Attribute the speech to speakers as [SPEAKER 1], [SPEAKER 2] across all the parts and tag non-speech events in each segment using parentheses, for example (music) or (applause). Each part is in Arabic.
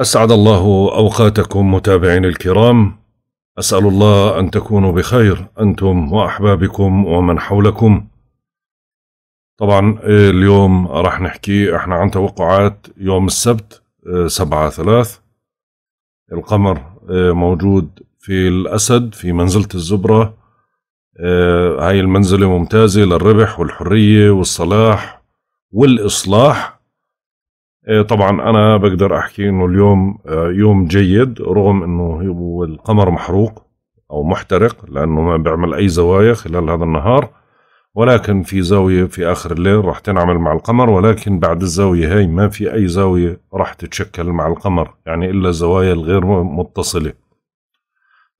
[SPEAKER 1] أسعد الله أوقاتكم متابعين الكرام أسأل الله أن تكونوا بخير أنتم وأحبابكم ومن حولكم طبعا إيه، اليوم راح نحكي احنا عن توقعات يوم السبت إيه، سبعة ثلاث القمر إيه، موجود في الأسد في منزلة الزبرة هاي المنزلة ممتازة للربح والحرية والصلاح والإصلاح إيه، طبعا انا بقدر احكي انه اليوم آه، يوم جيد رغم انه هو القمر محروق او محترق لانه ما بيعمل اي زوايا خلال هذا النهار ولكن في زاوية في آخر الليل راح تنعمل مع القمر ولكن بعد الزاوية هاي ما في أي زاوية راح تتشكل مع القمر يعني إلا زوايا الغير متصلة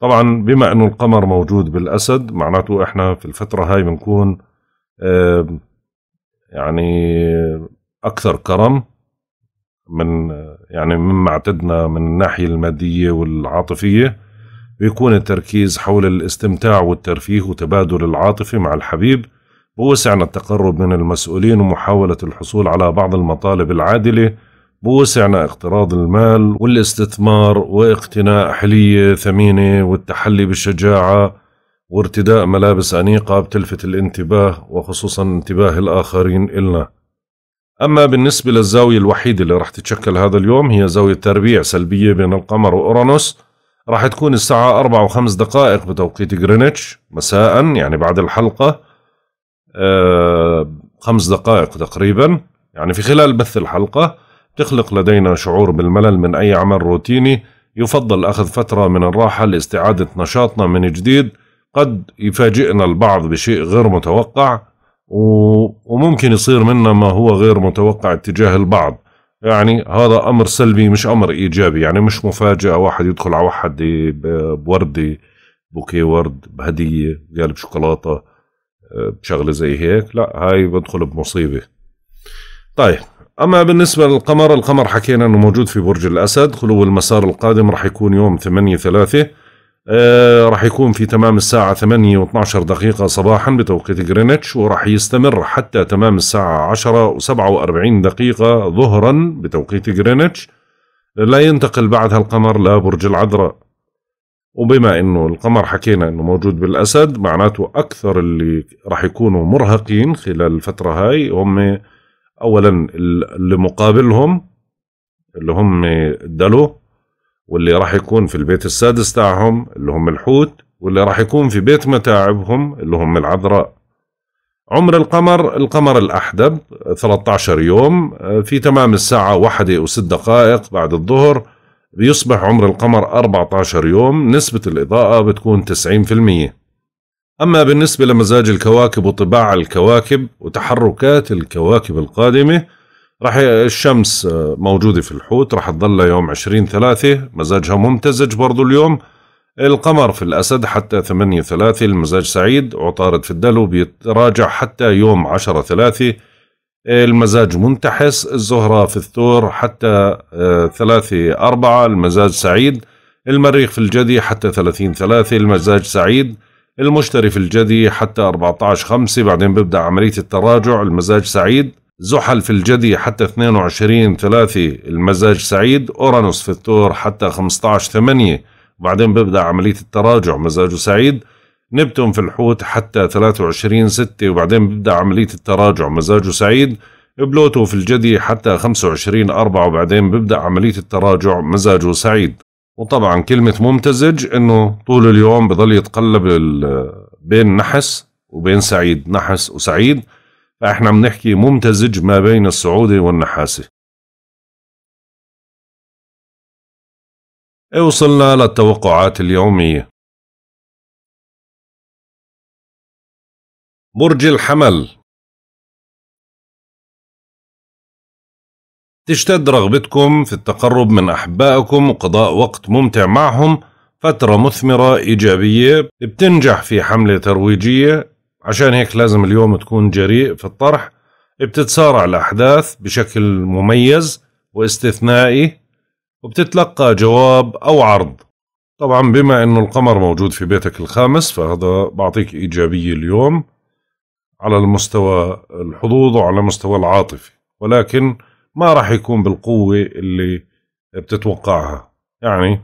[SPEAKER 1] طبعا بما أنه القمر موجود بالأسد معناته إحنا في الفترة هاي بنكون يعني أكثر كرم من يعني مما اعتدنا من الناحية المادية والعاطفية بيكون التركيز حول الاستمتاع والترفيه وتبادل العاطفة مع الحبيب بوسعنا التقرب من المسؤولين ومحاولة الحصول على بعض المطالب العادلة بوسعنا اقتراض المال والاستثمار واقتناء حلية ثمينة والتحلي بالشجاعة وارتداء ملابس أنيقة بتلفت الانتباه وخصوصا انتباه الآخرين إلنا أما بالنسبة للزاوية الوحيدة اللي راح تتشكل هذا اليوم هي زاوية تربيع سلبية بين القمر وأورانوس راح تكون الساعة 4 و5 دقائق بتوقيت غرينتش مساء يعني بعد الحلقة أه خمس دقائق تقريبا يعني في خلال بث الحلقة تخلق لدينا شعور بالملل من أي عمل روتيني يفضل أخذ فترة من الراحة لاستعادة نشاطنا من جديد قد يفاجئنا البعض بشيء غير متوقع وممكن يصير منا ما هو غير متوقع اتجاه البعض يعني هذا امر سلبي مش امر ايجابي يعني مش مفاجاه واحد يدخل على واحد بورده بوكي ورد بهديه قال بشوكولاته بشغله زي هيك لا هاي بدخل بمصيبه طيب اما بالنسبه للقمر القمر حكينا انه موجود في برج الاسد خلو المسار القادم راح يكون يوم 8 3 آه، راح يكون في تمام الساعة 8 و12 دقيقة صباحا بتوقيت جرينتش وراح يستمر حتى تمام الساعة 10 و47 دقيقة ظهرا بتوقيت جرينتش لا ينتقل بعدها القمر لبرج العذراء وبما انه القمر حكينا انه موجود بالاسد معناته اكثر اللي راح يكونوا مرهقين خلال الفترة هاي هم اولا اللي مقابلهم اللي هم الدلو واللي راح يكون في البيت السادس تاعهم اللي هم الحوت واللي راح يكون في بيت متاعبهم اللي هم العذراء عمر القمر القمر الأحدب 13 يوم آه، في تمام الساعة واحدة وست دقائق بعد الظهر بيصبح عمر القمر 14 يوم نسبة الإضاءة بتكون 90% أما بالنسبة لمزاج الكواكب وطباع الكواكب وتحركات الكواكب القادمة راح الشمس آه، موجودة في الحوت راح تظل يوم عشرين ثلاثة مزاجها ممتزج برضو اليوم القمر في الأسد حتى ثمانية ثلاثة المزاج سعيد عطارد في الدلو بيتراجع حتى يوم عشرة ثلاثة المزاج منتحس الزهرة في الثور حتى آه، ثلاثة أربعة المزاج سعيد المريخ في الجدي حتى ثلاثين ثلاثة المزاج سعيد المشتري في الجدي حتى أربعة عشر خمسة بعدين بيبدأ عملية التراجع المزاج سعيد زحل في الجدي حتى 22 3 المزاج سعيد أورانوس في الثور حتى 15 8 وبعدين بيبدأ عملية التراجع مزاجه سعيد نبتون في الحوت حتى 23 6 وبعدين بيبدأ عملية التراجع مزاجه سعيد بلوتو في الجدي حتى 25 4 وبعدين بيبدأ عملية التراجع مزاجه سعيد وطبعا كلمة ممتزج انه طول اليوم بضل يتقلب بين نحس وبين سعيد نحس وسعيد فاحنا بنحكي ممتزج ما بين السعودي
[SPEAKER 2] والنحاسي
[SPEAKER 3] وصلنا للتوقعات اليومية برج الحمل
[SPEAKER 1] تشتد رغبتكم في التقرب من أحبائكم وقضاء وقت ممتع معهم فترة مثمرة إيجابية بتنجح في حملة ترويجية عشان هيك لازم اليوم تكون جريء في الطرح بتتسارع الأحداث بشكل مميز واستثنائي وبتتلقى جواب أو عرض طبعا بما أنه القمر موجود في بيتك الخامس فهذا بعطيك إيجابية اليوم على المستوى الحظوظ وعلى مستوى العاطفي ولكن ما راح يكون بالقوة اللي بتتوقعها يعني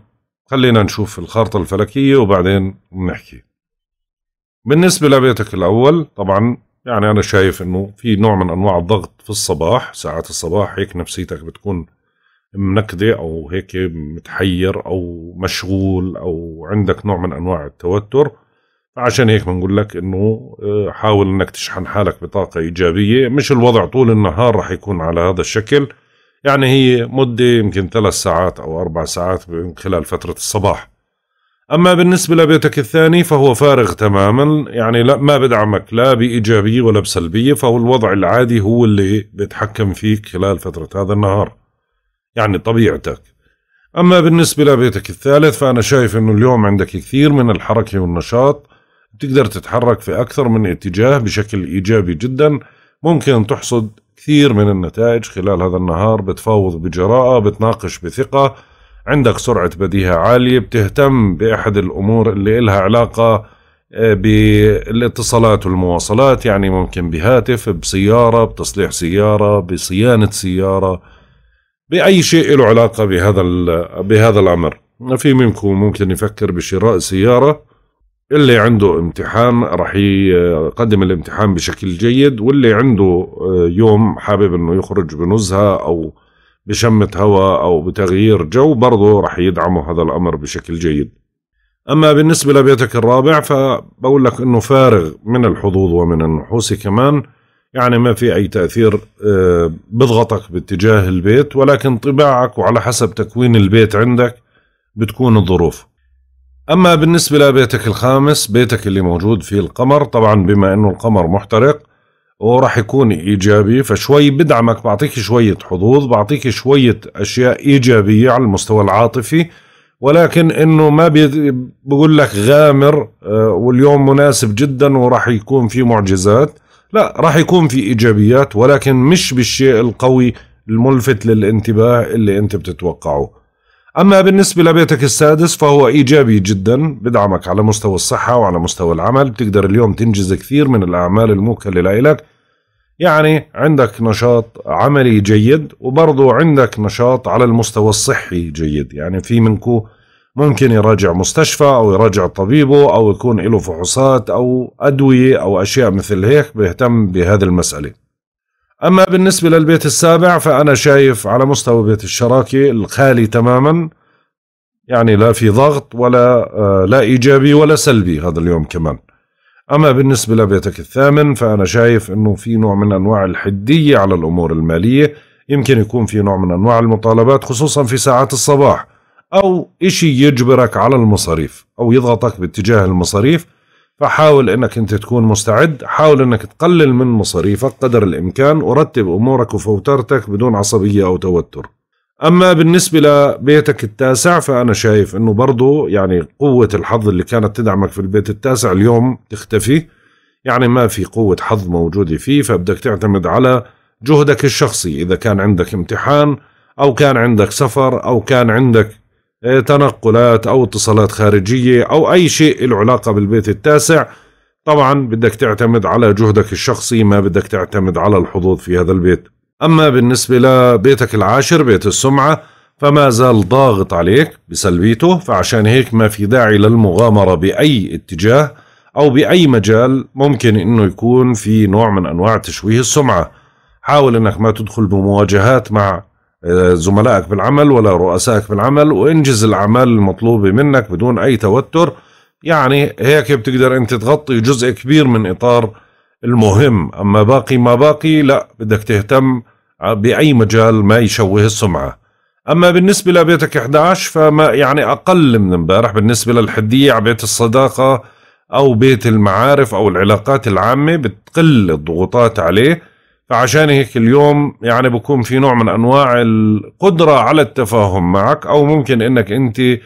[SPEAKER 1] خلينا نشوف الخارطة الفلكية وبعدين نحكي بالنسبة لبيتك الأول طبعا يعني أنا شايف إنه في نوع من أنواع الضغط في الصباح ساعات الصباح هيك نفسيتك بتكون منكدة أو هيك متحير أو مشغول أو عندك نوع من أنواع التوتر عشان هيك بنقول لك انه آه، حاول انك تشحن حالك بطاقة ايجابية مش الوضع طول النهار رح يكون على هذا الشكل يعني هي مدة يمكن ثلاث ساعات او اربع ساعات من خلال فترة الصباح أما بالنسبة لبيتك الثاني فهو فارغ تماما يعني لا ما بدعمك لا بإيجابية ولا بسلبية فهو الوضع العادي هو اللي بيتحكم فيك خلال فترة هذا النهار يعني طبيعتك أما بالنسبة لبيتك الثالث فأنا شايف أنه اليوم عندك كثير من الحركة والنشاط بتقدر تتحرك في أكثر من اتجاه بشكل إيجابي جدا ممكن تحصد كثير من النتائج خلال هذا النهار بتفاوض بجراءة بتناقش بثقة عندك سرعة بديهة عالية بتهتم بأحد الأمور اللي إلها علاقة آه، بالاتصالات والمواصلات يعني ممكن بهاتف بسيارة بتصليح سيارة بصيانة سيارة بأي شيء له علاقة بهذا, بهذا الأمر في منكم ممكن يفكر بشراء سيارة اللي عنده امتحان رح آه، يقدم الامتحان بشكل جيد واللي عنده آه، يوم حابب انه يخرج بنزهة او بشمة هواء أو بتغيير جو برضه رح يدعموا هذا الأمر بشكل جيد أما بالنسبة لبيتك الرابع فبقول لك أنه فارغ من الحظوظ ومن النحوس كمان يعني ما في أي تأثير آه، بضغطك باتجاه البيت ولكن طباعك وعلى حسب تكوين البيت عندك بتكون الظروف أما بالنسبة لبيتك الخامس بيتك اللي موجود فيه القمر طبعا بما أنه القمر محترق وراح يكون ايجابي فشوي بدعمك بعطيك شويه حظوظ بعطيك شويه اشياء ايجابيه على المستوى العاطفي ولكن انه ما بقول لك غامر آه، واليوم مناسب جدا وراح يكون في معجزات لا راح يكون في ايجابيات ولكن مش بالشيء القوي الملفت للانتباه اللي انت بتتوقعه أما بالنسبة لبيتك السادس فهو إيجابي جدا بدعمك على مستوى الصحة وعلى مستوى العمل بتقدر اليوم تنجز كثير من الأعمال الموكلة لك يعني عندك نشاط عملي جيد وبرضو عندك نشاط على المستوى الصحي جيد يعني في منكو ممكن يراجع مستشفى أو يراجع طبيبه أو يكون له فحوصات أو أدوية أو أشياء مثل هيك بيهتم بهذه المسألة أما بالنسبة للبيت السابع فأنا شايف على مستوى بيت الشراكة الخالي تماما يعني لا في ضغط ولا آه، لا إيجابي ولا سلبي هذا اليوم كمان أما بالنسبة لبيتك الثامن فأنا شايف أنه في نوع من أنواع الحدية على الأمور المالية يمكن يكون في نوع من أنواع المطالبات خصوصا في ساعات الصباح أو إشي يجبرك على المصاريف أو يضغطك باتجاه المصاريف فحاول انك انت تكون مستعد حاول انك تقلل من مصاريفك قدر الامكان ورتب امورك وفوترتك بدون عصبية او توتر اما بالنسبة لبيتك التاسع فانا شايف انه برضو يعني قوة الحظ اللي كانت تدعمك في البيت التاسع اليوم تختفي يعني ما في قوة حظ موجودة فيه فبدك تعتمد على جهدك الشخصي إذا كان عندك امتحان أو كان عندك سفر أو كان عندك إيه، تنقلات أو اتصالات خارجية أو أي شيء له علاقة بالبيت التاسع طبعا بدك تعتمد على جهدك الشخصي ما بدك تعتمد على الحظوظ في هذا البيت أما بالنسبة لبيتك العاشر بيت السمعة فما زال ضاغط عليك بسلبيته فعشان هيك ما في داعي للمغامرة بأي اتجاه أو بأي مجال ممكن إنه يكون في نوع من أنواع تشويه السمعة حاول إنك ما تدخل بمواجهات مع زملائك بالعمل ولا رؤسائك بالعمل وانجز الاعمال المطلوبه منك بدون اي توتر يعني هيك بتقدر انت تغطي جزء كبير من اطار المهم اما باقي ما باقي لا بدك تهتم باي مجال ما يشوه السمعه اما بالنسبه لبيتك 11 فما يعني اقل من امبارح بالنسبه للحديه على بيت الصداقه او بيت المعارف او العلاقات العامه بتقل الضغوطات عليه فعشان هيك اليوم يعني بكون في نوع من انواع القدره على التفاهم معك او ممكن انك انت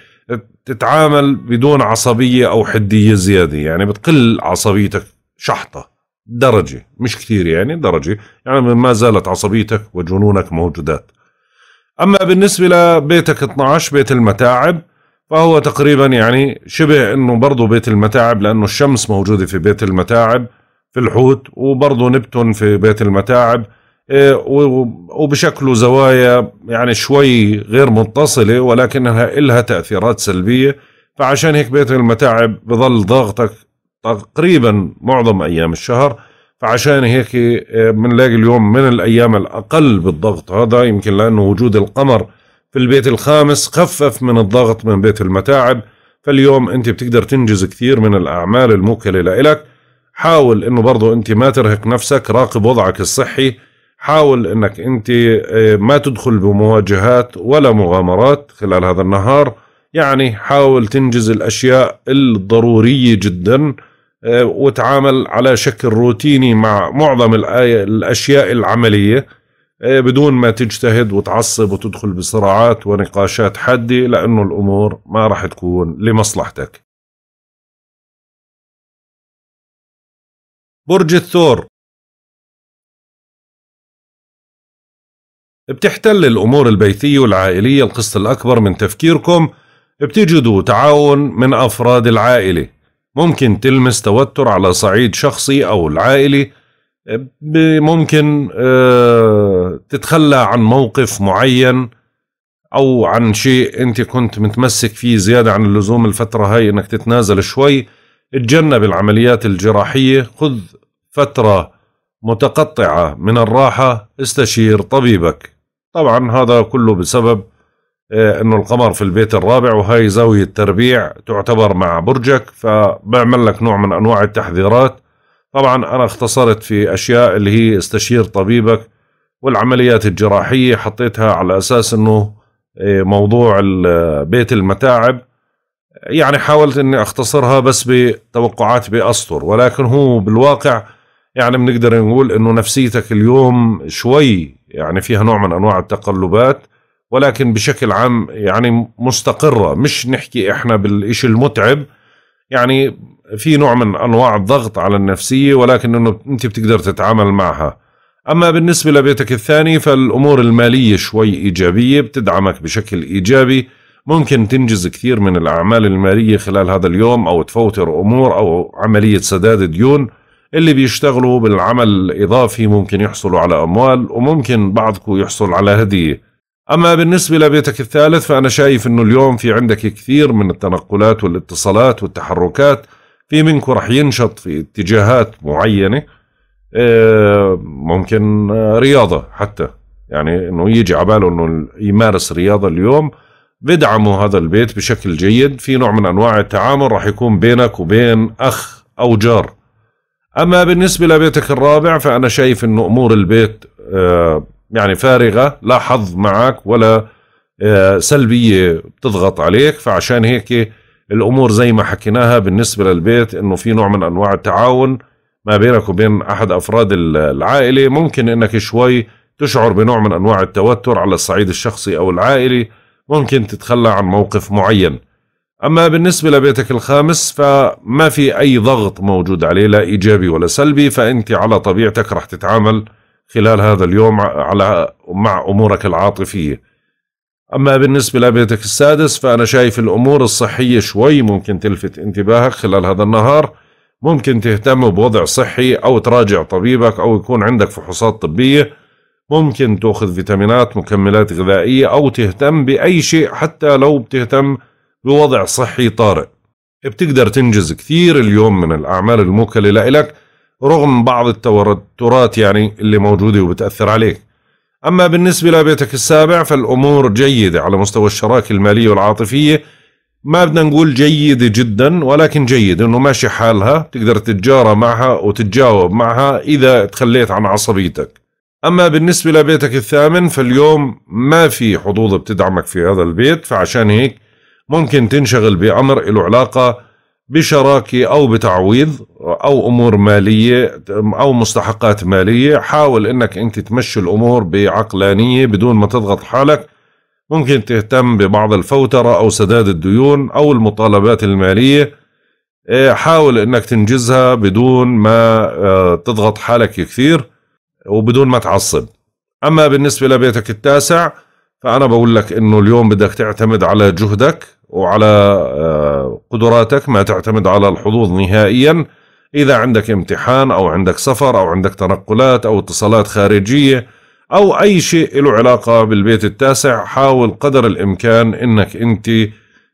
[SPEAKER 1] تتعامل بدون عصبيه او حديه زياده يعني بتقل عصبيتك شحطه درجه مش كثير يعني درجه يعني ما زالت عصبيتك وجنونك موجودات اما بالنسبه لبيتك 12 بيت المتاعب فهو تقريبا يعني شبه انه برضه بيت المتاعب لانه الشمس موجوده في بيت المتاعب في الحوت وبرضه نبتون في بيت المتاعب إيه، وبشكله زوايا يعني شوي غير متصلة ولكنها إلها تأثيرات سلبية فعشان هيك بيت المتاعب بظل ضغطك تقريبا معظم أيام الشهر فعشان هيك بنلاقي إيه، اليوم من الأيام الأقل بالضغط هذا يمكن لأنه وجود القمر في البيت الخامس خفف من الضغط من بيت المتاعب فاليوم أنت بتقدر تنجز كثير من الأعمال الموكلة لإلك حاول انه برضه انت ما ترهق نفسك راقب وضعك الصحي حاول انك انت آه، ما تدخل بمواجهات ولا مغامرات خلال هذا النهار يعني حاول تنجز الاشياء الضروريه جدا آه، وتعامل على شكل روتيني مع معظم الاشياء العمليه آه، بدون ما تجتهد وتعصب وتدخل بصراعات ونقاشات حاده لانه الامور ما
[SPEAKER 2] راح تكون لمصلحتك برج الثور
[SPEAKER 1] بتحتل الأمور البيتية والعائلية القسط الأكبر من تفكيركم بتجدوا تعاون من أفراد العائلة ممكن تلمس توتر على صعيد شخصي أو العائلة ممكن آه، تتخلى عن موقف معين أو عن شيء أنت كنت متمسك فيه زيادة عن اللزوم الفترة هاي أنك تتنازل شوي اتجنب العمليات الجراحية خذ فترة متقطعة من الراحة استشير طبيبك طبعا هذا كله بسبب آه، انه القمر في البيت الرابع وهي زاوية تربيع تعتبر مع برجك فبعمل لك نوع من انواع التحذيرات طبعا انا اختصرت في اشياء اللي هي استشير طبيبك والعمليات الجراحية حطيتها على اساس انه آه، موضوع آه، بيت المتاعب يعني حاولت اني اختصرها بس بتوقعات باسطر ولكن هو بالواقع يعني بنقدر نقول انه نفسيتك اليوم شوي يعني فيها نوع من انواع التقلبات ولكن بشكل عام يعني مستقره مش نحكي احنا بالإشي المتعب يعني في نوع من انواع الضغط على النفسيه ولكن انه انت بتقدر تتعامل معها اما بالنسبه لبيتك الثاني فالامور الماليه شوي ايجابيه بتدعمك بشكل ايجابي ممكن تنجز كثير من الأعمال المالية خلال هذا اليوم أو تفوتر أمور أو عملية سداد ديون اللي بيشتغلوا بالعمل الإضافي ممكن يحصلوا على أموال وممكن بعضكم يحصل على هدية أما بالنسبة لبيتك الثالث فأنا شايف أنه اليوم في عندك كثير من التنقلات والاتصالات والتحركات في منكم رح ينشط في اتجاهات معينة آه، ممكن آه، رياضة حتى يعني أنه يجي عباله أنه يمارس رياضة اليوم بدعموا هذا البيت بشكل جيد في نوع من أنواع التعامل راح يكون بينك وبين أخ أو جار أما بالنسبة لبيتك الرابع فأنا شايف أنه أمور البيت آه، يعني فارغة لا حظ معك ولا آه، سلبية بتضغط عليك فعشان هيك الأمور زي ما حكيناها بالنسبة للبيت أنه في نوع من أنواع التعاون ما بينك وبين أحد أفراد العائلة ممكن أنك شوي تشعر بنوع من أنواع التوتر على الصعيد الشخصي أو العائلي ممكن تتخلى عن موقف معين أما بالنسبة لبيتك الخامس فما في أي ضغط موجود عليه لا إيجابي ولا سلبي فأنت على طبيعتك رح تتعامل خلال هذا اليوم على مع أمورك العاطفية أما بالنسبة لبيتك السادس فأنا شايف الأمور الصحية شوي ممكن تلفت انتباهك خلال هذا النهار ممكن تهتم بوضع صحي أو تراجع طبيبك أو يكون عندك فحوصات طبية ممكن تأخذ فيتامينات مكملات غذائية أو تهتم بأي شيء حتى لو بتهتم بوضع صحي طارئ بتقدر تنجز كثير اليوم من الأعمال الموكلة لإلك رغم بعض التوترات يعني اللي موجودة وبتأثر عليك أما بالنسبة لبيتك السابع فالأمور جيدة على مستوى الشراكة المالية والعاطفية ما بدنا نقول جيدة جدا ولكن جيد انه ماشي حالها تقدر تتجارى معها وتتجاوب معها اذا تخليت عن عصبيتك أما بالنسبة لبيتك الثامن فاليوم ما في حظوظ بتدعمك في هذا البيت فعشان هيك ممكن تنشغل بأمر له علاقة بشراكة أو بتعويض أو أمور مالية أو مستحقات مالية حاول أنك أنت تمشي الأمور بعقلانية بدون ما تضغط حالك ممكن تهتم ببعض الفوترة أو سداد الديون أو المطالبات المالية إيه، حاول أنك تنجزها بدون ما آه، تضغط حالك كثير وبدون ما تعصب أما بالنسبة لبيتك التاسع فأنا بقول لك إنه اليوم بدك تعتمد على جهدك وعلى آه، قدراتك ما تعتمد على الحظوظ نهائيا إذا عندك امتحان أو عندك سفر أو عندك تنقلات أو اتصالات خارجية أو أي شيء له علاقة بالبيت التاسع حاول قدر الإمكان إنك أنت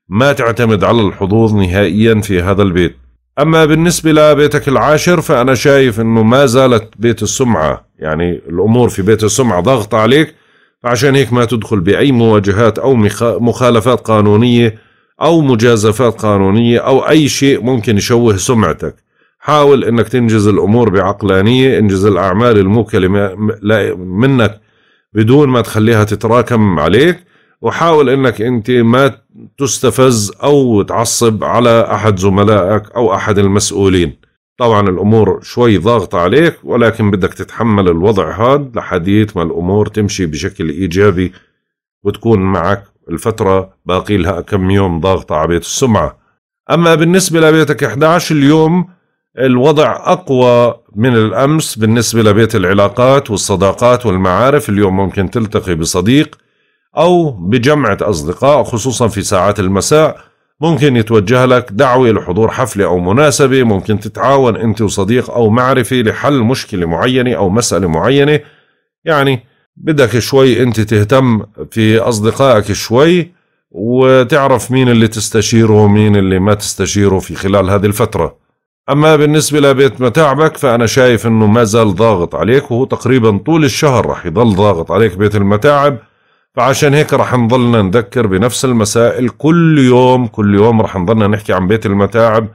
[SPEAKER 1] ما تعتمد على الحظوظ نهائيا في هذا البيت أما بالنسبة لبيتك العاشر فأنا شايف أنه ما زالت بيت السمعة يعني الأمور في بيت السمعة ضغط عليك فعشان هيك ما تدخل بأي مواجهات أو مخالفات قانونية أو مجازفات قانونية أو أي شيء ممكن يشوه سمعتك حاول أنك تنجز الأمور بعقلانية انجز الأعمال الموكلة منك بدون ما تخليها تتراكم عليك وحاول أنك أنت ما تستفز أو تعصب على أحد زملائك أو أحد المسؤولين طبعا الأمور شوي ضاغطة عليك ولكن بدك تتحمل الوضع هاد لحديث ما الأمور تمشي بشكل إيجابي وتكون معك الفترة باقي لها كم يوم ضاغطة على بيت السمعة أما بالنسبة لبيتك 11 اليوم الوضع أقوى من الأمس بالنسبة لبيت العلاقات والصداقات والمعارف اليوم ممكن تلتقي بصديق أو بجمعة أصدقاء خصوصا في ساعات المساء ممكن يتوجه لك دعوة لحضور حفلة أو مناسبة ممكن تتعاون أنت وصديق أو معرفة لحل مشكلة معينة أو مسألة معينة يعني بدك شوي أنت تهتم في أصدقائك شوي وتعرف مين اللي تستشيره ومين اللي ما تستشيره في خلال هذه الفترة أما بالنسبة لبيت متاعبك فأنا شايف أنه ما زال ضاغط عليك وهو تقريبا طول الشهر رح يضل ضاغط عليك بيت المتاعب فعشان هيك رح نضلنا نذكر بنفس المسائل كل يوم كل يوم رح نضلنا نحكي عن بيت المتاعب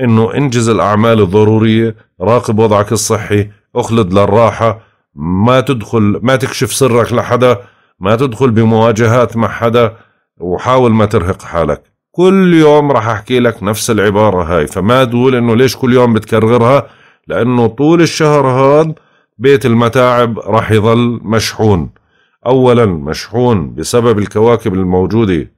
[SPEAKER 1] انه انجز الاعمال الضروريه راقب وضعك الصحي اخلد للراحه ما تدخل ما تكشف سرك لحدا ما تدخل بمواجهات مع حدا وحاول ما ترهق حالك كل يوم رح احكي لك نفس العباره هاي فما تقول انه ليش كل يوم بتكررها لانه طول الشهر هذا بيت المتاعب رح يظل مشحون اولا مشحون بسبب الكواكب الموجوده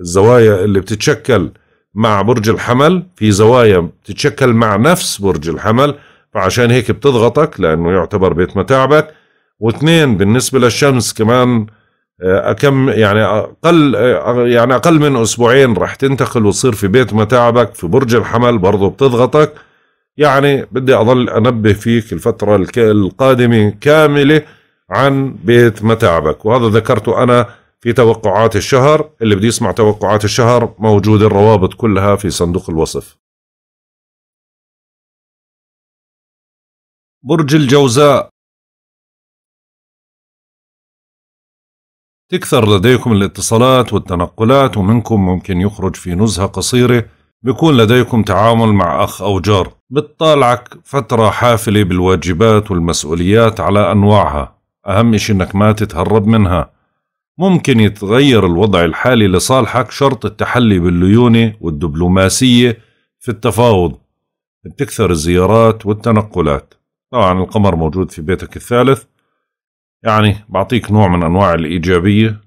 [SPEAKER 1] الزوايا آه، اللي بتتشكل مع برج الحمل في زوايا بتتشكل مع نفس برج الحمل فعشان هيك بتضغطك لانه يعتبر بيت متاعبك واثنين بالنسبه للشمس كمان آه، اكم يعني اقل آه، يعني اقل من اسبوعين رح تنتقل وتصير في بيت متاعبك في برج الحمل برضه بتضغطك يعني بدي اضل انبه فيك الفتره القادمه كامله عن بيت متاعبك وهذا ذكرته أنا في توقعات الشهر اللي بده يسمع توقعات الشهر موجود الروابط كلها في صندوق الوصف
[SPEAKER 3] برج الجوزاء
[SPEAKER 1] تكثر لديكم الاتصالات والتنقلات ومنكم ممكن يخرج في نزهة قصيرة بيكون لديكم تعامل مع أخ أو جار بتطالعك فترة حافلة بالواجبات والمسؤوليات على أنواعها أهم إشي إنك ما تتهرب منها ممكن يتغير الوضع الحالي لصالحك شرط التحلي بالليونة والدبلوماسية في التفاوض تكثر الزيارات والتنقلات طبعا القمر موجود في بيتك الثالث يعني بعطيك نوع من أنواع الإيجابية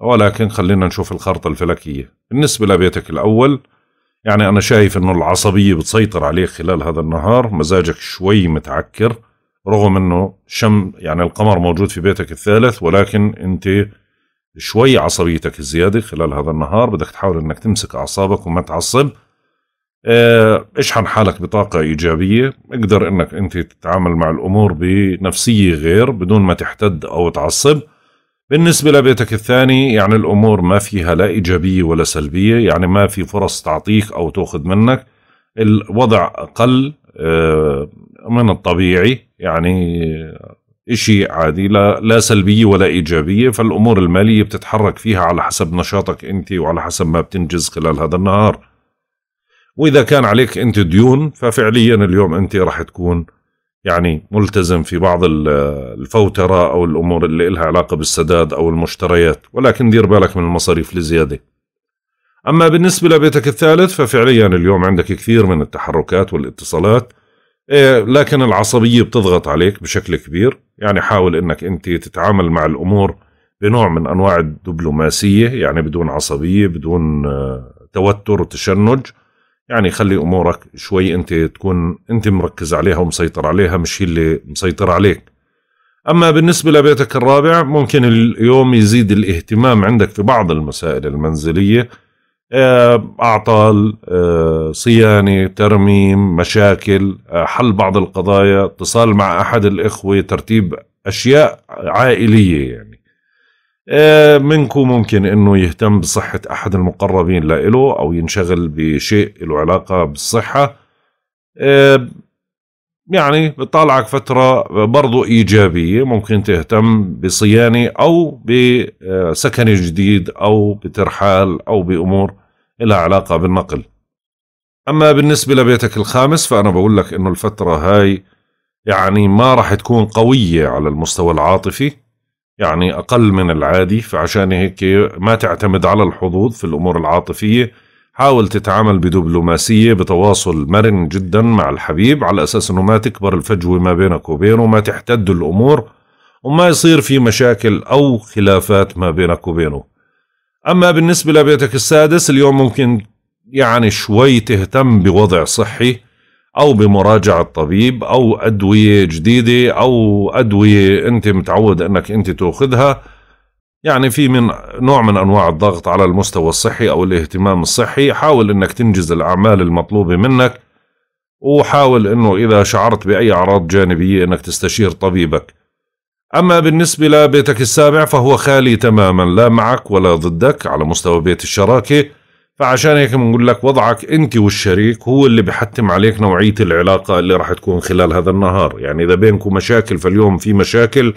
[SPEAKER 1] ولكن خلينا نشوف الخرطة الفلكية بالنسبة لبيتك الأول يعني أنا شايف أنه العصبية بتسيطر عليك خلال هذا النهار مزاجك شوي متعكر رغم انه شم يعني القمر موجود في بيتك الثالث ولكن انت شوي عصبيتك الزيادة خلال هذا النهار بدك تحاول انك تمسك اعصابك وما تعصب آه، اشحن حالك بطاقة ايجابية اقدر انك انت تتعامل مع الامور بنفسية غير بدون ما تحتد او تعصب بالنسبة لبيتك الثاني يعني الامور ما فيها لا ايجابية ولا سلبية يعني ما في فرص تعطيك او تاخذ منك الوضع اقل آه، من الطبيعي يعني شيء عادي لا, لا سلبية ولا إيجابية فالأمور المالية بتتحرك فيها على حسب نشاطك أنت وعلى حسب ما بتنجز خلال هذا النهار وإذا كان عليك أنت ديون ففعليا اليوم أنت راح تكون يعني ملتزم في بعض الفوترة أو الأمور اللي إلها علاقة بالسداد أو المشتريات ولكن دير بالك من المصاريف الزيادة أما بالنسبة لبيتك الثالث ففعليا اليوم عندك كثير من التحركات والاتصالات إيه، لكن العصبية بتضغط عليك بشكل كبير يعني حاول أنك أنت تتعامل مع الأمور بنوع من أنواع الدبلوماسية يعني بدون عصبية بدون آه، توتر وتشنج يعني خلي أمورك شوي أنت تكون أنت مركز عليها ومسيطر عليها مش هي اللي مسيطر عليك أما بالنسبة لبيتك الرابع ممكن اليوم يزيد الاهتمام عندك في بعض المسائل المنزلية آه، أعطال آه، صيانة ترميم مشاكل آه، حل بعض القضايا اتصال مع أحد الإخوة ترتيب أشياء عائلية يعني منكم ممكن أنه يهتم بصحة أحد المقربين له أو ينشغل بشيء له علاقة بالصحة يعني بتطالعك فترة برضو إيجابية ممكن تهتم بصيانة أو بسكن جديد أو بترحال أو بأمور لها علاقة بالنقل أما بالنسبة لبيتك الخامس فأنا بقول لك أنه الفترة هاي يعني ما راح تكون قوية على المستوى العاطفي يعني أقل من العادي فعشان هيك ما تعتمد على الحظوظ في الأمور العاطفية حاول تتعامل بدبلوماسية بتواصل مرن جدا مع الحبيب على أساس أنه ما تكبر الفجوة ما بينك وبينه ما تحتد الأمور وما يصير في مشاكل أو خلافات ما بينك وبينه أما بالنسبة لبيتك السادس اليوم ممكن يعني شوي تهتم بوضع صحي أو بمراجعة طبيب أو أدوية جديدة أو أدوية أنت متعود أنك أنت تأخذها يعني في من نوع من أنواع الضغط على المستوى الصحي أو الاهتمام الصحي حاول أنك تنجز الأعمال المطلوبة منك وحاول أنه إذا شعرت بأي أعراض جانبية أنك تستشير طبيبك أما بالنسبة لبيتك السابع فهو خالي تماما لا معك ولا ضدك على مستوى بيت الشراكة فعشان هيك بنقول لك وضعك أنت والشريك هو اللي بحتم عليك نوعية العلاقة اللي راح تكون خلال هذا النهار يعني إذا بينكم مشاكل فاليوم في مشاكل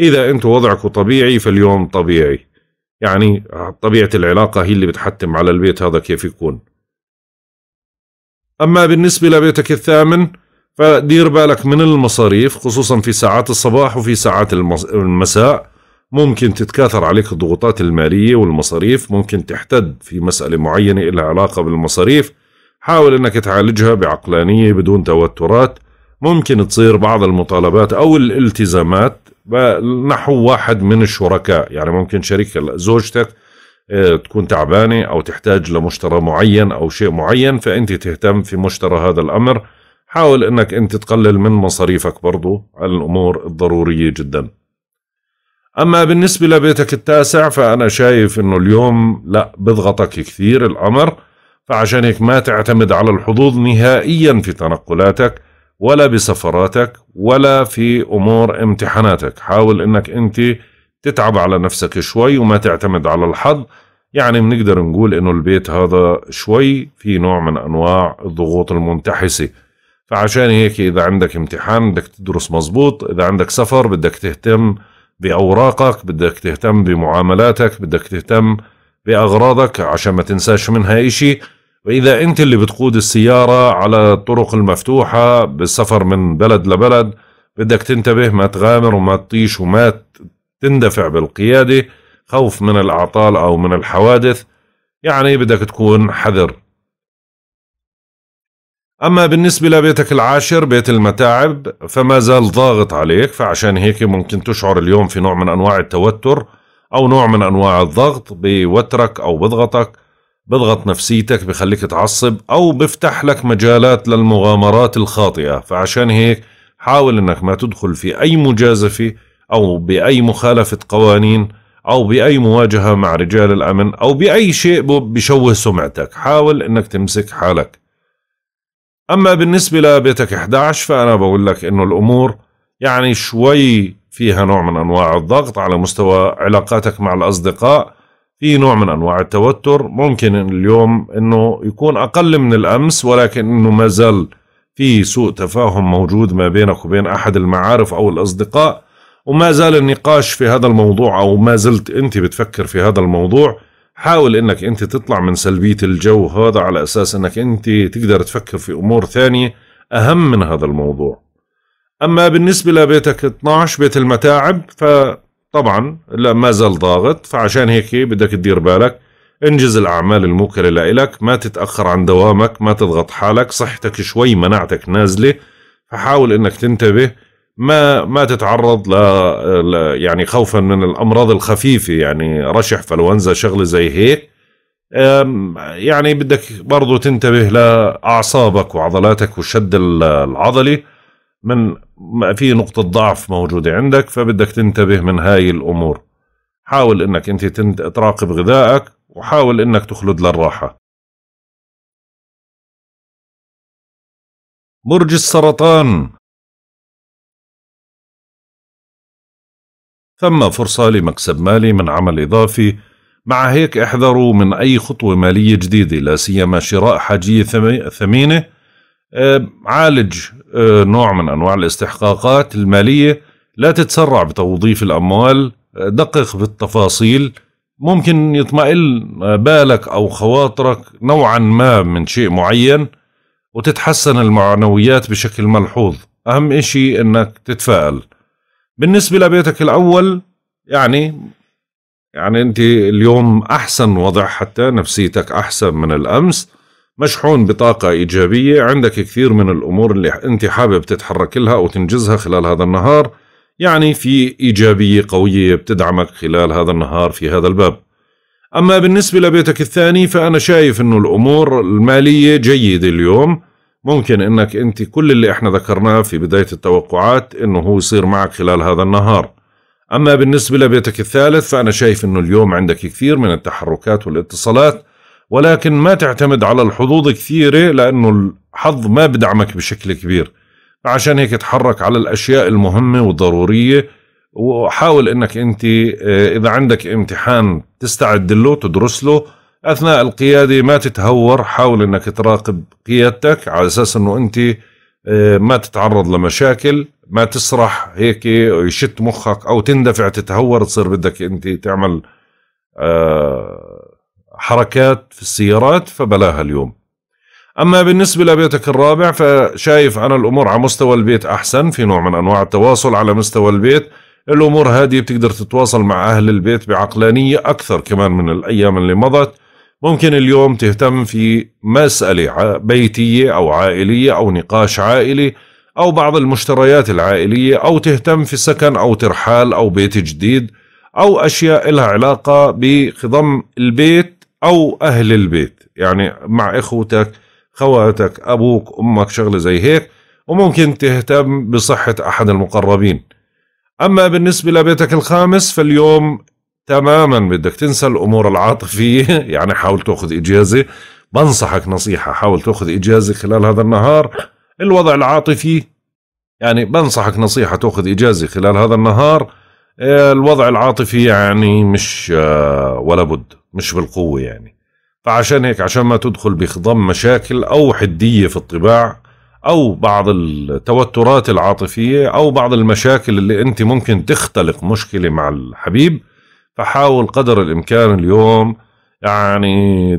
[SPEAKER 1] إذا أنت وضعكم طبيعي فاليوم طبيعي يعني طبيعة العلاقة هي اللي بتحتم على البيت هذا كيف يكون أما بالنسبة لبيتك الثامن فدير بالك من المصاريف خصوصا في ساعات الصباح وفي ساعات المساء ممكن تتكاثر عليك الضغوطات المالية والمصاريف ممكن تحتد في مسألة معينة إلى علاقة بالمصاريف حاول انك تعالجها بعقلانية بدون توترات ممكن تصير بعض المطالبات او الالتزامات نحو واحد من الشركاء يعني ممكن شريك زوجتك آه، تكون تعبانة او تحتاج لمشترى معين او شيء معين فانت تهتم في مشترى هذا الامر حاول انك انت تقلل من مصاريفك برضو على الامور الضرورية جدا اما بالنسبة لبيتك التاسع فانا شايف انه اليوم لا بضغطك كثير الامر فعشان هيك ما تعتمد على الحظوظ نهائيا في تنقلاتك ولا بسفراتك ولا في امور امتحاناتك حاول انك انت تتعب على نفسك شوي وما تعتمد على الحظ يعني بنقدر نقول انه البيت هذا شوي في نوع من انواع الضغوط المنتحسه فعشان هيك إذا عندك امتحان بدك تدرس مزبوط إذا عندك سفر بدك تهتم بأوراقك بدك تهتم بمعاملاتك بدك تهتم بأغراضك عشان ما تنساش منها إشي وإذا أنت اللي بتقود السيارة على الطرق المفتوحة بالسفر من بلد لبلد بدك تنتبه ما تغامر وما تطيش وما تندفع بالقيادة خوف من الأعطال أو من الحوادث يعني بدك تكون حذر أما بالنسبة لبيتك العاشر بيت المتاعب فما زال ضاغط عليك فعشان هيك ممكن تشعر اليوم في نوع من أنواع التوتر أو نوع من أنواع الضغط بيوترك أو بضغطك بضغط نفسيتك بخليك تعصب أو بفتح لك مجالات للمغامرات الخاطئة فعشان هيك حاول أنك ما تدخل في أي مجازفة أو بأي مخالفة قوانين أو بأي مواجهة مع رجال الأمن أو بأي شيء بشوه سمعتك حاول أنك تمسك حالك أما بالنسبة لبيتك 11 فأنا بقول لك إنه الأمور يعني شوي فيها نوع من أنواع الضغط على مستوى علاقاتك مع الأصدقاء في نوع من أنواع التوتر ممكن اليوم إنه يكون أقل من الأمس ولكن إنه ما زال في سوء تفاهم موجود ما بينك وبين أحد المعارف أو الأصدقاء وما زال النقاش في هذا الموضوع أو ما زلت أنت بتفكر في هذا الموضوع حاول انك انت تطلع من سلبية الجو هذا على اساس انك انت تقدر تفكر في امور ثانية اهم من هذا الموضوع اما بالنسبة لبيتك 12 بيت المتاعب فطبعا لا ما زال ضاغط فعشان هيك بدك تدير بالك انجز الاعمال الموكلة لإلك ما تتأخر عن دوامك ما تضغط حالك صحتك شوي مناعتك نازلة فحاول انك تنتبه ما ما تتعرض ل يعني خوفا من الامراض الخفيفه يعني رشح فلونزا شغله زي هيك يعني بدك برضو تنتبه لاعصابك وعضلاتك والشد العضلي من في نقطه ضعف موجوده عندك فبدك تنتبه من هاي الامور حاول انك انت تراقب غذائك وحاول انك تخلد للراحه
[SPEAKER 2] برج
[SPEAKER 3] السرطان
[SPEAKER 2] ثم فرصة
[SPEAKER 1] لمكسب مالي من عمل إضافي مع هيك احذروا من أي خطوة مالية جديدة لا سيما شراء حاجية ثمينة آه، عالج آه، نوع من أنواع الاستحقاقات المالية لا تتسرع بتوظيف الأموال آه، دقق بالتفاصيل ممكن يطمئن بالك أو خواطرك نوعا ما من شيء معين وتتحسن المعنويات بشكل ملحوظ أهم إشي أنك تتفائل بالنسبة لبيتك الأول يعني يعني أنت اليوم أحسن وضع حتى نفسيتك أحسن من الأمس مشحون بطاقة إيجابية عندك كثير من الأمور اللي أنت حابب تتحرك لها أو تنجزها خلال هذا النهار يعني في إيجابية قوية بتدعمك خلال هذا النهار في هذا الباب أما بالنسبة لبيتك الثاني فأنا شايف أنه الأمور المالية جيدة اليوم ممكن انك انت كل اللي احنا ذكرناه في بداية التوقعات انه هو يصير معك خلال هذا النهار اما بالنسبة لبيتك الثالث فانا شايف انه اليوم عندك كثير من التحركات والاتصالات ولكن ما تعتمد على الحظوظ كثيرة لانه الحظ ما بدعمك بشكل كبير فعشان هيك تحرك على الاشياء المهمة والضرورية وحاول انك انت آه، اذا عندك امتحان تستعد له تدرس له اثناء القياده ما تتهور حاول انك تراقب قيادتك على اساس انه انت آه، ما تتعرض لمشاكل ما تسرح هيك يشت مخك او تندفع تتهور تصير بدك انت تعمل آه، حركات في السيارات فبلاها اليوم اما بالنسبه لبيتك الرابع فشايف انا الامور على مستوى البيت احسن في نوع من انواع التواصل على مستوى البيت الامور هذه بتقدر تتواصل مع اهل البيت بعقلانيه اكثر كمان من الايام اللي مضت ممكن اليوم تهتم في مسألة بيتية أو عائلية أو نقاش عائلي أو بعض المشتريات العائلية أو تهتم في سكن أو ترحال أو بيت جديد أو أشياء لها علاقة بخضم البيت أو أهل البيت يعني مع إخوتك خواتك أبوك أمك شغلة زي هيك وممكن تهتم بصحة أحد المقربين أما بالنسبة لبيتك الخامس فاليوم تماما بدك تنسى الامور العاطفيه (laughs) يعني حاول تاخذ اجازه بنصحك نصيحه حاول تاخذ اجازه خلال هذا النهار الوضع العاطفي يعني بنصحك نصيحه تاخذ اجازه خلال هذا النهار آه، الوضع العاطفي يعني مش آه، ولا بد مش بالقوه يعني فعشان هيك عشان ما تدخل بخضم مشاكل او حديه في الطباع او بعض التوترات العاطفيه او بعض المشاكل اللي انت ممكن تختلق مشكله مع الحبيب فحاول قدر الامكان اليوم يعني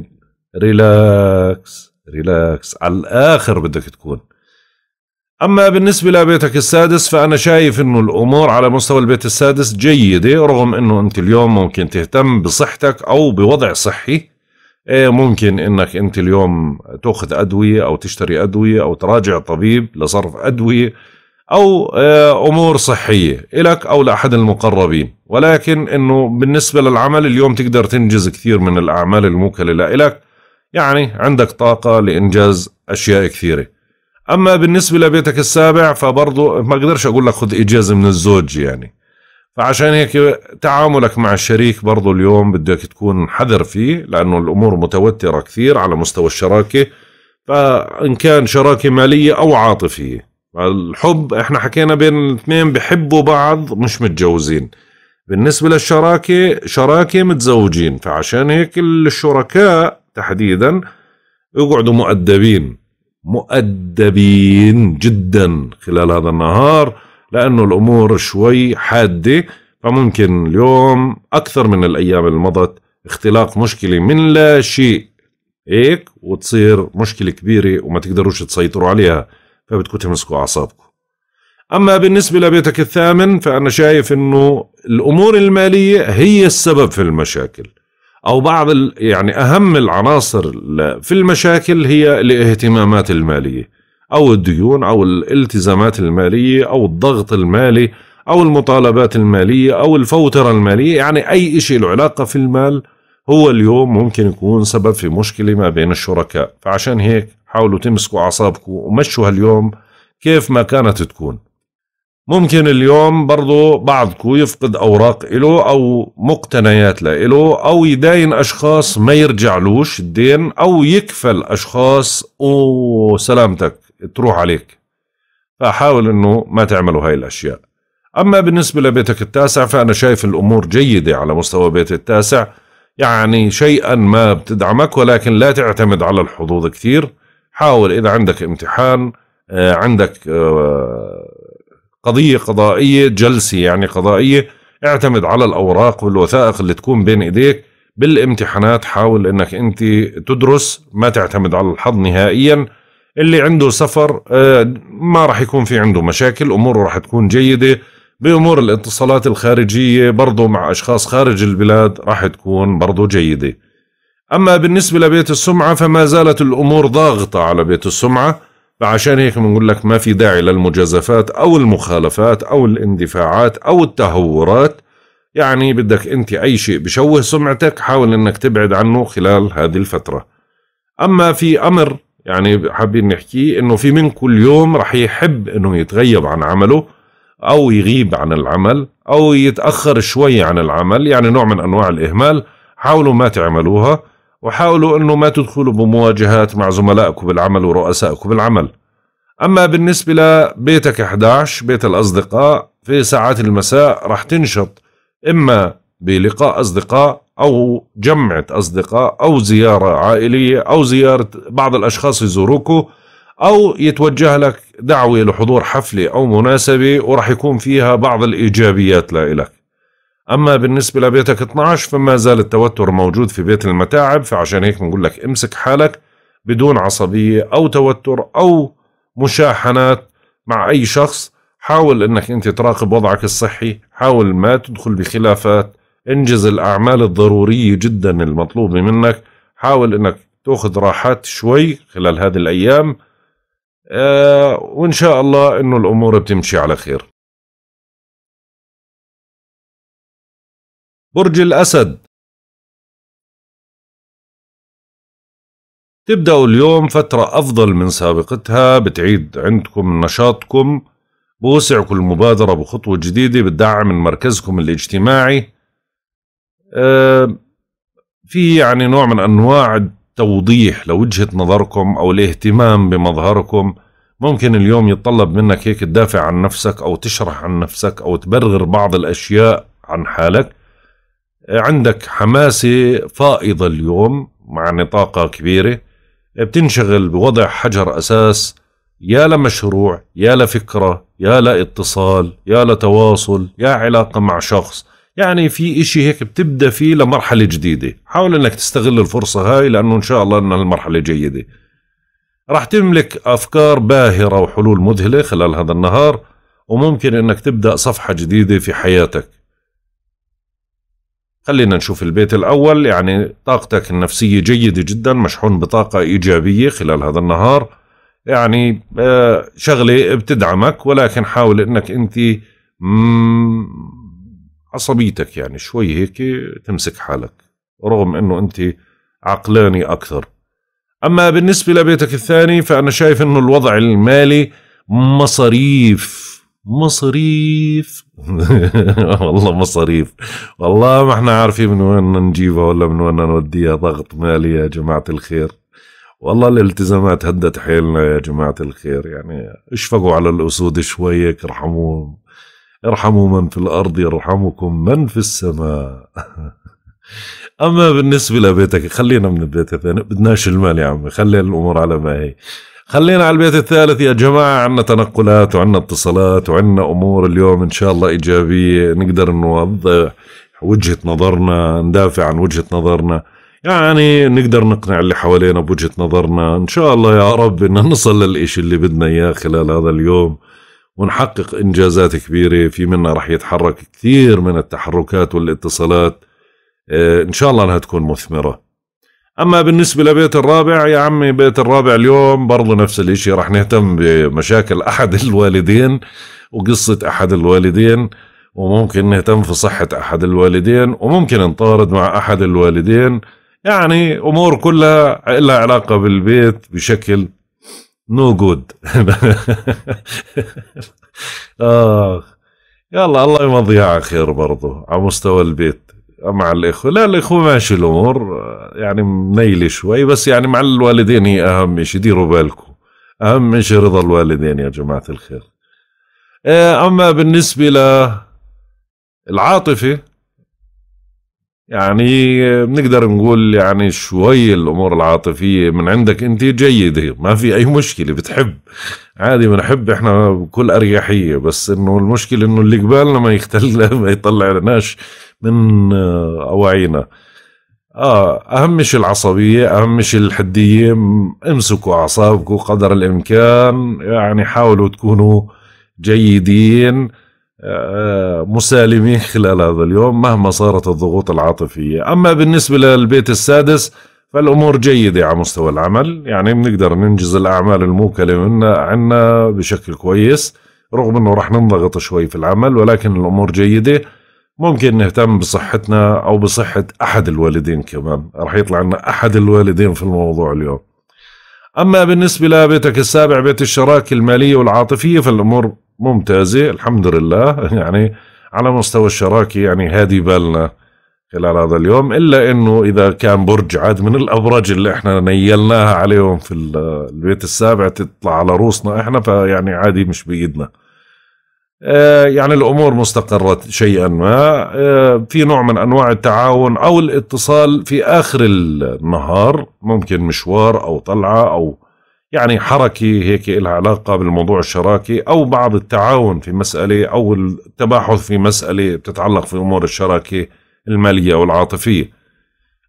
[SPEAKER 1] ريلاكس ريلاكس على الاخر بدك تكون اما بالنسبه لبيتك السادس فانا شايف انه الامور على مستوى البيت السادس جيده رغم انه انت اليوم ممكن تهتم بصحتك او بوضع صحي إيه، ممكن انك انت اليوم تاخذ ادويه او تشتري ادويه او تراجع طبيب لصرف ادويه أو آه، أمور صحية إلك أو لأحد المقربين ولكن أنه بالنسبة للعمل اليوم تقدر تنجز كثير من الأعمال الموكلة لإلك يعني عندك طاقة لإنجاز أشياء كثيرة أما بالنسبة لبيتك السابع فبرضه ما أقدرش أقول لك خذ إجازة من الزوج يعني فعشان هيك تعاملك مع الشريك برضه اليوم بدك تكون حذر فيه لأنه الأمور متوترة كثير على مستوى الشراكة فإن كان شراكة مالية أو عاطفية الحب احنا حكينا بين الاثنين بحبوا بعض مش متجوزين بالنسبة للشراكة شراكة متزوجين فعشان هيك الشركاء تحديدا يقعدوا مؤدبين مؤدبين جدا خلال هذا النهار لأنه الأمور شوي حادة فممكن اليوم أكثر من الأيام اللي مضت اختلاق مشكلة من لا شيء هيك وتصير مشكلة كبيرة وما تقدروش تسيطروا عليها فبدكم تمسكوا اعصابكم اما بالنسبه لبيتك الثامن فانا شايف انه الامور الماليه هي السبب في المشاكل او بعض يعني اهم العناصر في المشاكل هي الاهتمامات الماليه او الديون او الالتزامات الماليه او الضغط المالي او المطالبات الماليه او الفوتره الماليه يعني اي شيء له علاقه في المال هو اليوم ممكن يكون سبب في مشكله ما بين الشركاء فعشان هيك حاولوا تمسكوا أعصابكم ومشوا هاليوم كيف ما كانت تكون ممكن اليوم برضو بعضكم يفقد أوراق إله أو مقتنيات لإله أو يداين أشخاص ما يرجعلوش الدين أو يكفل أشخاص وسلامتك تروح عليك فحاول أنه ما تعملوا هاي الأشياء أما بالنسبة لبيتك التاسع فأنا شايف الأمور جيدة على مستوى بيت التاسع يعني شيئا ما بتدعمك ولكن لا تعتمد على الحظوظ كثير حاول اذا عندك امتحان آه، عندك آه، قضيه قضائيه جلسه يعني قضائيه اعتمد على الاوراق والوثائق اللي تكون بين ايديك بالامتحانات حاول انك انت تدرس ما تعتمد على الحظ نهائيا اللي عنده سفر آه، ما راح يكون في عنده مشاكل اموره راح تكون جيده بامور الاتصالات الخارجيه برضه مع اشخاص خارج البلاد راح تكون برضه جيده أما بالنسبة لبيت السمعة فما زالت الأمور ضاغطة على بيت السمعة فعشان هيك بنقول لك ما في داعي للمجازفات أو المخالفات أو الاندفاعات أو التهورات يعني بدك أنت أي شيء بشوه سمعتك حاول أنك تبعد عنه خلال هذه الفترة أما في أمر يعني حابين نحكيه أنه في من كل يوم رح يحب أنه يتغيب عن عمله أو يغيب عن العمل أو يتأخر شوي عن العمل يعني نوع من أنواع الإهمال حاولوا ما تعملوها وحاولوا أنه ما تدخلوا بمواجهات مع زملائك بالعمل ورؤسائك بالعمل أما بالنسبة لبيتك 11 بيت الأصدقاء في ساعات المساء رح تنشط إما بلقاء أصدقاء أو جمعة أصدقاء أو زيارة عائلية أو زيارة بعض الأشخاص يزوروكوا أو يتوجه لك دعوة لحضور حفلة أو مناسبة ورح يكون فيها بعض الإيجابيات لإلك أما بالنسبة لبيتك 12 فما زال التوتر موجود في بيت المتاعب فعشان هيك بنقول لك امسك حالك بدون عصبية أو توتر أو مشاحنات مع أي شخص حاول أنك أنت تراقب وضعك الصحي حاول ما تدخل بخلافات انجز الأعمال الضرورية جدا المطلوبة منك حاول أنك تأخذ راحات شوي خلال هذه الأيام آه وإن شاء الله
[SPEAKER 2] أنه الأمور بتمشي على خير برج الأسد
[SPEAKER 1] تبدأوا اليوم فترة أفضل من سابقتها بتعيد عندكم نشاطكم بوسعكم المبادرة بخطوة جديدة بتدعم من مركزكم الاجتماعي أه في يعني نوع من أنواع التوضيح لوجهة نظركم أو الاهتمام بمظهركم ممكن اليوم يتطلب منك هيك تدافع عن نفسك أو تشرح عن نفسك أو تبرر بعض الأشياء عن حالك عندك حماسة فائضة اليوم مع نطاقة كبيرة بتنشغل بوضع حجر أساس يا لمشروع يا لفكرة يا لاتصال يا لتواصل يا علاقة مع شخص يعني في إشي هيك بتبدأ فيه لمرحلة جديدة حاول أنك تستغل الفرصة هاي لأنه إن شاء الله أنها المرحلة جيدة راح تملك أفكار باهرة وحلول مذهلة خلال هذا النهار وممكن أنك تبدأ صفحة جديدة في حياتك خلينا نشوف البيت الأول يعني طاقتك النفسية جيدة جدا مشحون بطاقة إيجابية خلال هذا النهار يعني آه، شغلة بتدعمك ولكن حاول أنك أنت عصبيتك يعني شوي هيك تمسك حالك رغم أنه أنت عقلاني أكثر أما بالنسبة لبيتك الثاني فأنا شايف أنه الوضع المالي مصاريف مصاريف (laughs) والله مصاريف والله ما احنا عارفين من وين نجيبها ولا من وين نوديها ضغط مالي يا جماعة الخير والله الالتزامات هدت حيلنا يا جماعة الخير يعني اشفقوا على الأسود شوية ارحموهم ارحموا من في الأرض يرحمكم من في السماء (laughs) أما بالنسبة لبيتك خلينا من البيت الثاني بدناش المال يا عمي خلي الأمور على ما هي خلينا على البيت الثالث يا جماعة عنا تنقلات وعنا اتصالات وعنا أمور اليوم إن شاء الله إيجابية نقدر نوضح وجهة نظرنا ندافع عن وجهة نظرنا يعني نقدر نقنع اللي حوالينا بوجهة نظرنا إن شاء الله يا رب إن نصل للإشي اللي بدنا إياه خلال هذا اليوم ونحقق إنجازات كبيرة في منا رح يتحرك كثير من التحركات والاتصالات إيه، إن شاء الله أنها تكون مثمرة اما بالنسبه لبيت الرابع يا عمي بيت الرابع اليوم برضه نفس الاشي رح نهتم بمشاكل احد الوالدين وقصه احد الوالدين وممكن نهتم في صحه احد الوالدين وممكن نطارد مع احد الوالدين يعني امور كلها لها علاقه بالبيت بشكل نو جود (laughs) آه يلا الله يمضيها على خير برضه على مستوى البيت مع الاخوه لا الاخوه ماشي الامور يعني منيله شوي بس يعني مع الوالدين هي اهم شيء ديروا بالكم اهم شيء رضا الوالدين يا جماعه الخير آه، اما بالنسبه للعاطفه يعني آه، بنقدر نقول يعني شوي الامور العاطفيه من عندك انت جيده ما في اي مشكله بتحب عادي بنحب احنا بكل اريحيه بس انه المشكله انه اللي قبالنا ما يختل (laughs) ما يطلع لناش من آه، اواعينا اه اهم شيء العصبيه اهم شيء الحديه امسكوا اعصابكم قدر الامكان يعني حاولوا تكونوا جيدين آه، مسالمين خلال هذا اليوم مهما صارت الضغوط العاطفية أما بالنسبة للبيت السادس فالأمور جيدة على مستوى العمل يعني بنقدر ننجز الأعمال الموكلة منا عنا بشكل كويس رغم أنه رح ننضغط شوي في العمل ولكن الأمور جيدة ممكن نهتم بصحتنا أو بصحة أحد الوالدين كمان رح يطلع لنا أحد الوالدين في الموضوع اليوم أما بالنسبة لبيتك السابع بيت الشراكة المالية والعاطفية فالأمور ممتازة الحمد لله (laughs) يعني على مستوى الشراكة يعني هادي بالنا خلال هذا اليوم إلا إنه إذا كان برج عاد من الأبراج اللي إحنا نيلناها عليهم في البيت السابع تطلع على روسنا إحنا فيعني عادي مش بإيدنا آه، يعني الامور مستقره شيئا ما آه، في نوع من انواع التعاون او الاتصال في اخر النهار ممكن مشوار او طلعه او يعني حركة هيك لها علاقة بالموضوع الشراكة أو بعض التعاون في مسألة أو التباحث في مسألة بتتعلق في أمور الشراكة المالية والعاطفية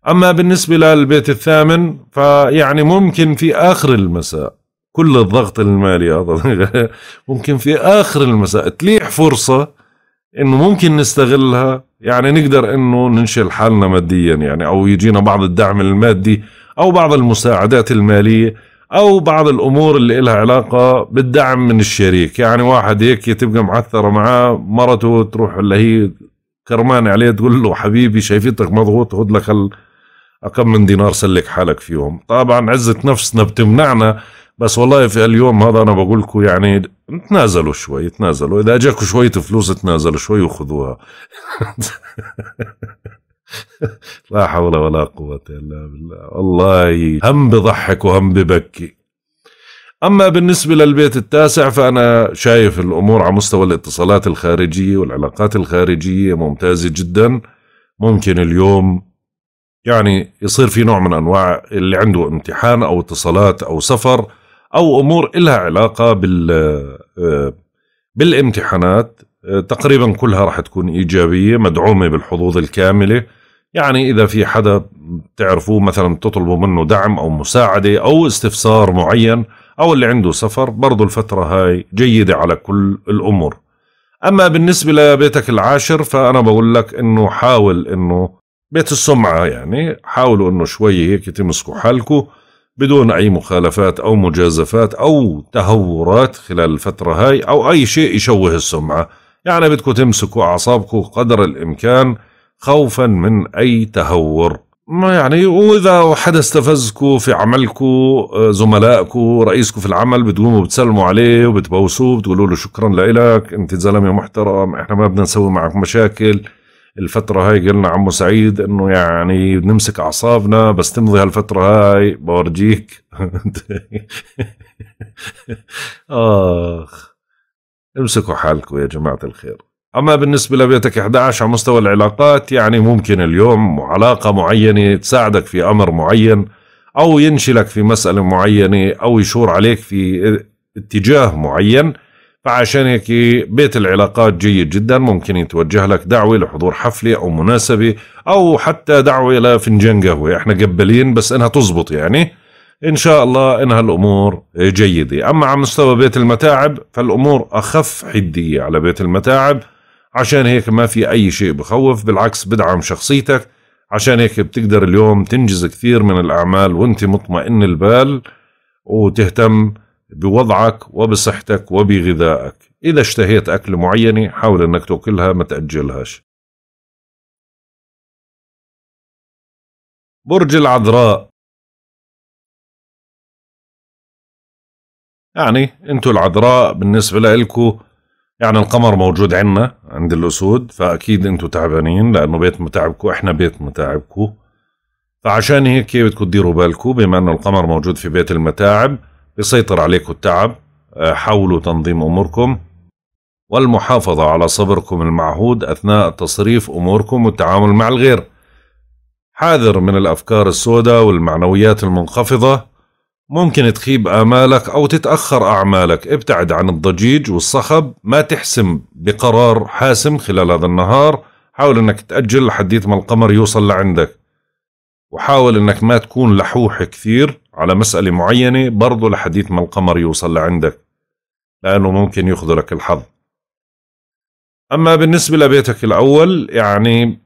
[SPEAKER 1] أما بالنسبة للبيت الثامن فيعني ممكن في آخر المساء كل الضغط المالي هذا (laughs) ممكن في آخر المساء تليح فرصة إنه ممكن نستغلها يعني نقدر إنه ننشل حالنا ماديا يعني أو يجينا بعض الدعم المادي أو بعض المساعدات المالية او بعض الامور اللي لها علاقه بالدعم من الشريك يعني واحد هيك تبقى معثره معاه مرته تروح اللي هي كرمان عليه تقول له حبيبي شايفتك مضغوط خد لك كم من دينار سلك حالك فيهم طبعا عزة نفسنا بتمنعنا بس والله في اليوم هذا انا بقول لكم يعني تنازلوا شوي تنازلوا اذا اجاكم شوية فلوس تنازلوا شوي وخذوها (laughs) (laughs) لا حول ولا قوة إلا بالله والله هم بضحك وهم ببكي أما بالنسبة للبيت التاسع فأنا شايف الأمور على مستوى الاتصالات الخارجية والعلاقات الخارجية ممتازة جدا ممكن اليوم يعني يصير في نوع من أنواع اللي عنده امتحان أو اتصالات أو سفر أو أمور إلها علاقة بال آه، بالامتحانات آه، تقريبا كلها راح تكون إيجابية مدعومة بالحظوظ الكاملة يعني إذا في حدا تعرفوه مثلا تطلبوا منه دعم أو مساعدة أو استفسار معين أو اللي عنده سفر برضو الفترة هاي جيدة على كل الأمور أما بالنسبة لبيتك العاشر فأنا بقول لك إنه حاول إنه بيت السمعة يعني حاولوا إنه شوي هيك تمسكوا حالكم بدون أي مخالفات أو مجازفات أو تهورات خلال الفترة هاي أو أي شيء يشوه السمعة يعني بدكم تمسكوا أعصابكم قدر الإمكان خوفا من أي تهور ما يعني وإذا حدا استفزكم في عملكم آه، زملائكم رئيسكم في العمل بتقوموا بتسلموا عليه وبتبوسوه بتقولوا له شكرا لإلك أنت زلمة محترم إحنا ما بدنا نسوي معك مشاكل الفترة هاي قلنا عمو سعيد انه يعني بنمسك اعصابنا بس تمضي هالفترة هاي بورجيك (laughs) اخ امسكوا حالكم يا جماعة الخير أما بالنسبة لبيتك 11 على مستوى العلاقات يعني ممكن اليوم علاقة معينة تساعدك في أمر معين أو ينشلك في مسألة معينة أو يشور عليك في اتجاه معين فعشان هيك بيت العلاقات جيد جدا ممكن يتوجه لك دعوة لحضور حفلة أو مناسبة أو حتى دعوة لفنجان قهوة احنا قبلين بس انها تزبط يعني ان شاء الله انها الامور جيدة اما على مستوى بيت المتاعب فالامور اخف حدية على بيت المتاعب عشان هيك ما في أي شيء بخوف بالعكس بدعم شخصيتك عشان هيك بتقدر اليوم تنجز كثير من الأعمال وانت مطمئن البال وتهتم بوضعك وبصحتك وبغذائك إذا اشتهيت أكل معينة حاول أنك تأكلها ما تأجلهاش
[SPEAKER 3] برج العذراء
[SPEAKER 1] يعني انتو العذراء بالنسبة لإلكو يعني القمر موجود عنا عند الأسود فأكيد أنتم تعبانين لأنه بيت متعبكو إحنا بيت متعبكو فعشان هيك بدكم تديروا بالكو بما أنه القمر موجود في بيت المتاعب بيسيطر عليكم التعب آه، حاولوا تنظيم أموركم والمحافظة على صبركم المعهود أثناء تصريف أموركم والتعامل مع الغير حاذر من الأفكار السوداء والمعنويات المنخفضة ممكن تخيب آمالك أو تتأخر أعمالك ابتعد عن الضجيج والصخب ما تحسم بقرار حاسم خلال هذا النهار حاول أنك تأجل لحديث ما القمر يوصل لعندك وحاول أنك ما تكون لحوح كثير على مسألة معينة برضو لحديث ما القمر يوصل لعندك لأنه ممكن يخذلك الحظ أما بالنسبة لبيتك الأول يعني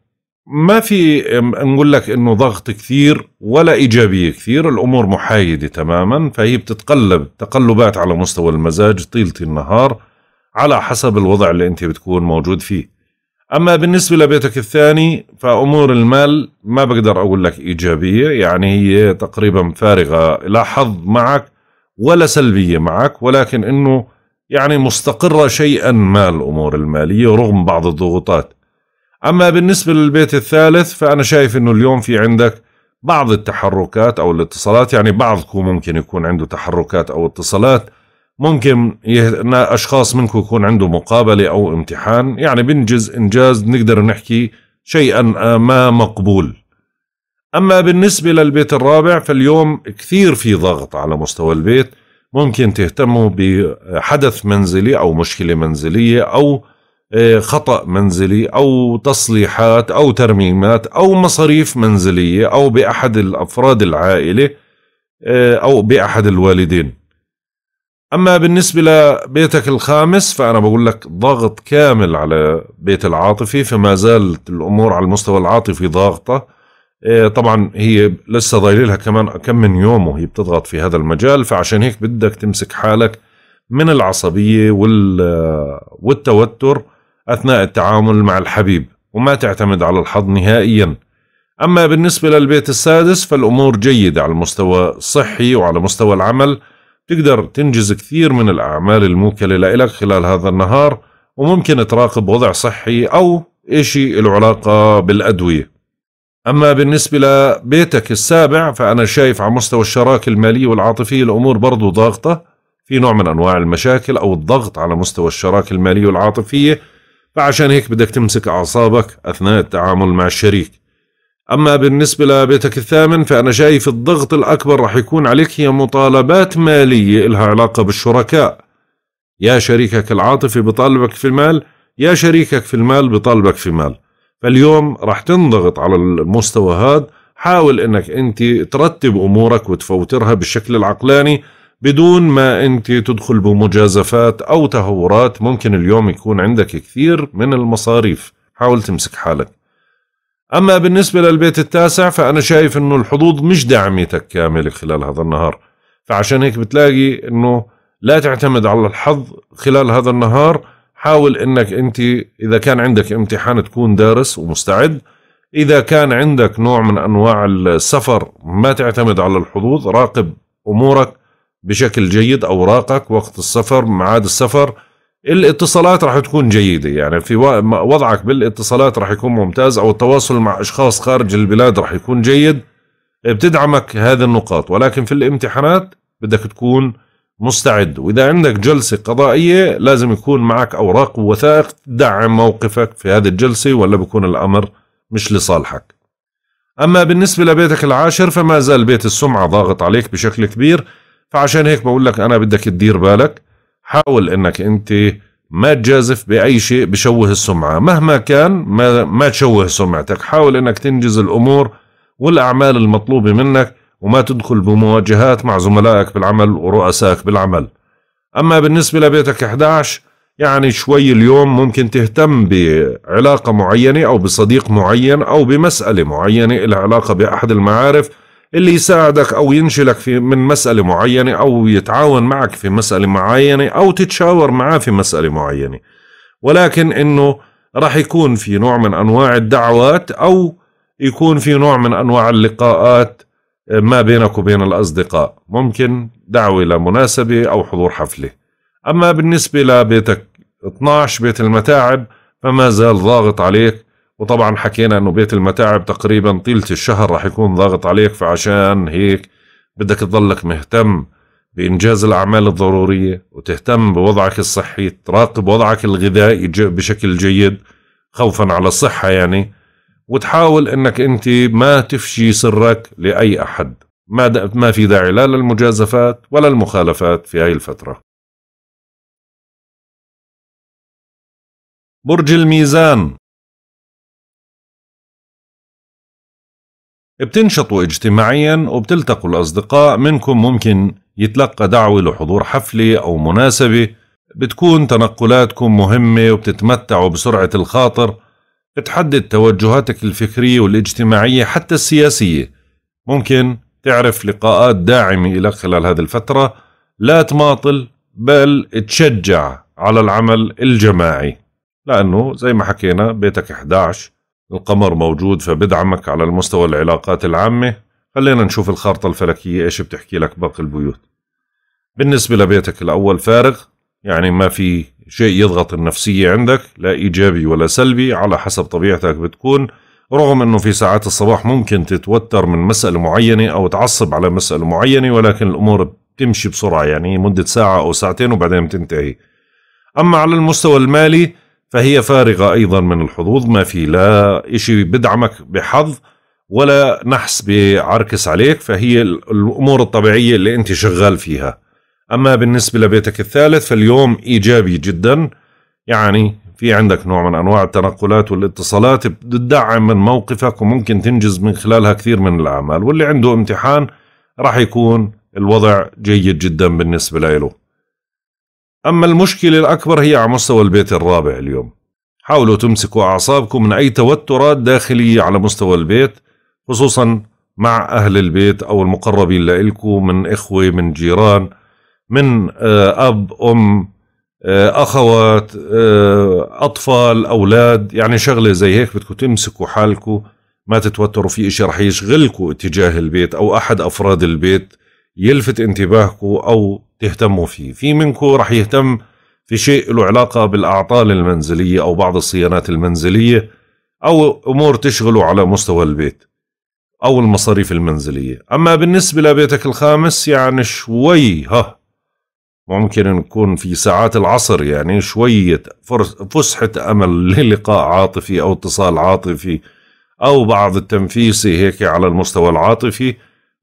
[SPEAKER 1] ما في نقول لك انه ضغط كثير ولا ايجابيه كثير الامور محايده تماما فهي بتتقلب تقلبات على مستوى المزاج طيله النهار على حسب الوضع اللي انت بتكون موجود فيه اما بالنسبه لبيتك الثاني فامور المال ما بقدر اقول لك ايجابيه يعني هي تقريبا فارغه لا حظ معك ولا سلبيه معك ولكن انه يعني مستقره شيئا ما الامور الماليه رغم بعض الضغوطات أما بالنسبة للبيت الثالث فأنا شايف أنه اليوم في عندك بعض التحركات أو الاتصالات يعني بعضكم ممكن يكون عنده تحركات أو اتصالات ممكن يهنا أشخاص منكم يكون عنده مقابلة أو امتحان يعني بنجز إنجاز نقدر نحكي شيئا آه، ما مقبول أما بالنسبة للبيت الرابع فاليوم كثير في ضغط على مستوى البيت ممكن تهتموا بحدث منزلي أو مشكلة منزلية أو إيه، خطأ منزلي أو تصليحات أو ترميمات أو مصاريف منزلية أو بأحد الأفراد العائلة إيه، أو بأحد الوالدين أما بالنسبة لبيتك الخامس فأنا بقول لك ضغط كامل على بيت العاطفي فما زالت الأمور على المستوى العاطفي ضاغطة إيه، طبعا هي لسه ضايل لها كمان كم من يوم وهي بتضغط في هذا المجال فعشان هيك بدك تمسك حالك من العصبية والتوتر أثناء التعامل مع الحبيب وما تعتمد على الحظ نهائيا أما بالنسبة للبيت السادس فالأمور جيدة على المستوى الصحي وعلى مستوى العمل تقدر تنجز كثير من الأعمال الموكلة لإلك خلال هذا النهار وممكن تراقب وضع صحي أو إشي له علاقة بالأدوية أما بالنسبة لبيتك السابع فأنا شايف على مستوى الشراكة المالية والعاطفية الأمور برضو ضاغطة في نوع من أنواع المشاكل أو الضغط على مستوى الشراكة المالية والعاطفية فعشان هيك بدك تمسك أعصابك أثناء التعامل مع الشريك أما بالنسبة لبيتك الثامن فأنا شايف الضغط الأكبر رح يكون عليك هي مطالبات مالية إلها علاقة بالشركاء يا شريكك العاطفي بطالبك في المال يا شريكك في المال بطالبك في مال فاليوم رح تنضغط على المستوى هذا حاول انك انت ترتب امورك وتفوترها بالشكل العقلاني بدون ما انت تدخل بمجازفات او تهورات ممكن اليوم يكون عندك كثير من المصاريف حاول تمسك حالك اما بالنسبه للبيت التاسع فانا شايف انه الحظوظ مش دعمتك كامله خلال هذا النهار فعشان هيك بتلاقي انه لا تعتمد على الحظ خلال هذا النهار حاول انك انت اذا كان عندك امتحان تكون دارس ومستعد اذا كان عندك نوع من انواع السفر ما تعتمد على الحظوظ راقب امورك بشكل جيد اوراقك وقت السفر ميعاد السفر الاتصالات راح تكون جيده يعني في وضعك بالاتصالات راح يكون ممتاز او التواصل مع اشخاص خارج البلاد راح يكون جيد بتدعمك هذه النقاط ولكن في الامتحانات بدك تكون مستعد واذا عندك جلسه قضائيه لازم يكون معك اوراق ووثائق تدعم موقفك في هذه الجلسه ولا بكون الامر مش لصالحك اما بالنسبه لبيتك العاشر فما زال بيت السمعه ضاغط عليك بشكل كبير فعشان هيك بقول لك انا بدك تدير بالك حاول انك انت ما تجازف باي شيء بشوه السمعه مهما كان ما, ما تشوه سمعتك حاول انك تنجز الامور والاعمال المطلوبه منك وما تدخل بمواجهات مع زملائك بالعمل ورؤسائك بالعمل اما بالنسبه لبيتك 11 يعني شوي اليوم ممكن تهتم بعلاقه معينه او بصديق معين او بمساله معينه لها علاقه باحد المعارف اللي يساعدك او ينشلك في من مساله معينه او يتعاون معك في مساله معينه او تتشاور معاه في مساله معينه ولكن انه راح يكون في نوع من انواع الدعوات او يكون في نوع من انواع اللقاءات آه، ما بينك وبين الاصدقاء ممكن دعوه لمناسبه او حضور حفله اما بالنسبه لبيتك 12 بيت المتاعب فما زال ضاغط عليك وطبعا حكينا انه بيت المتاعب تقريبا طيله الشهر راح يكون ضاغط عليك فعشان هيك بدك تضلك مهتم بإنجاز الأعمال الضرورية وتهتم بوضعك الصحي تراقب وضعك الغذائي بشكل جيد خوفا على الصحة يعني وتحاول أنك أنت ما تفشي سرك لأي أحد ما, ما في داعي لا للمجازفات ولا المخالفات في هاي الفترة
[SPEAKER 3] برج الميزان
[SPEAKER 1] بتنشطوا اجتماعيا وبتلتقوا الأصدقاء منكم ممكن يتلقى دعوة لحضور حفلة أو مناسبة بتكون تنقلاتكم مهمة وبتتمتعوا بسرعة الخاطر بتحدد توجهاتك الفكرية والاجتماعية حتى السياسية ممكن تعرف لقاءات داعمة لك خلال هذه الفترة لا تماطل بل تشجع على العمل الجماعي لأنه زي ما حكينا بيتك 11 القمر موجود فبدعمك على المستوى العلاقات العامة خلينا نشوف الخارطة الفلكية إيش بتحكي لك باقي البيوت بالنسبة لبيتك الأول فارغ يعني ما في شيء يضغط النفسية عندك لا إيجابي ولا سلبي على حسب طبيعتك بتكون رغم أنه في ساعات الصباح ممكن تتوتر من مسألة معينة أو تعصب على مسألة معينة ولكن الأمور بتمشي بسرعة يعني مدة ساعة أو ساعتين وبعدين بتنتهي أما على المستوى المالي فهي فارغة أيضا من الحظوظ ما في لا إشي بدعمك بحظ ولا نحس بعركس عليك فهي الأمور الطبيعية اللي أنت شغال فيها أما بالنسبة لبيتك الثالث فاليوم إيجابي جدا يعني في عندك نوع من أنواع التنقلات والاتصالات بتدعم من موقفك وممكن تنجز من خلالها كثير من الأعمال واللي عنده امتحان راح يكون الوضع جيد جدا بالنسبة له أما المشكلة الأكبر هي على مستوى البيت الرابع اليوم حاولوا تمسكوا أعصابكم من أي توترات داخلية على مستوى البيت خصوصا مع أهل البيت أو المقربين لإلكم من إخوة من جيران من آه، أب أم آه، أخوات آه، أطفال أولاد يعني شغلة زي هيك بدكم تمسكوا حالكم ما تتوتروا في إشي رح يشغلكم اتجاه البيت أو أحد أفراد البيت يلفت انتباهكم أو تهتموا فيه في منكم رح يهتم في شيء له علاقة بالأعطال المنزلية أو بعض الصيانات المنزلية أو أمور تشغله على مستوى البيت أو المصاريف المنزلية أما بالنسبة لبيتك الخامس يعني شوي ها ممكن نكون في ساعات العصر يعني شوية فسحة أمل (laughs) للقاء عاطفي أو اتصال عاطفي أو بعض التنفيسي هيك على المستوى العاطفي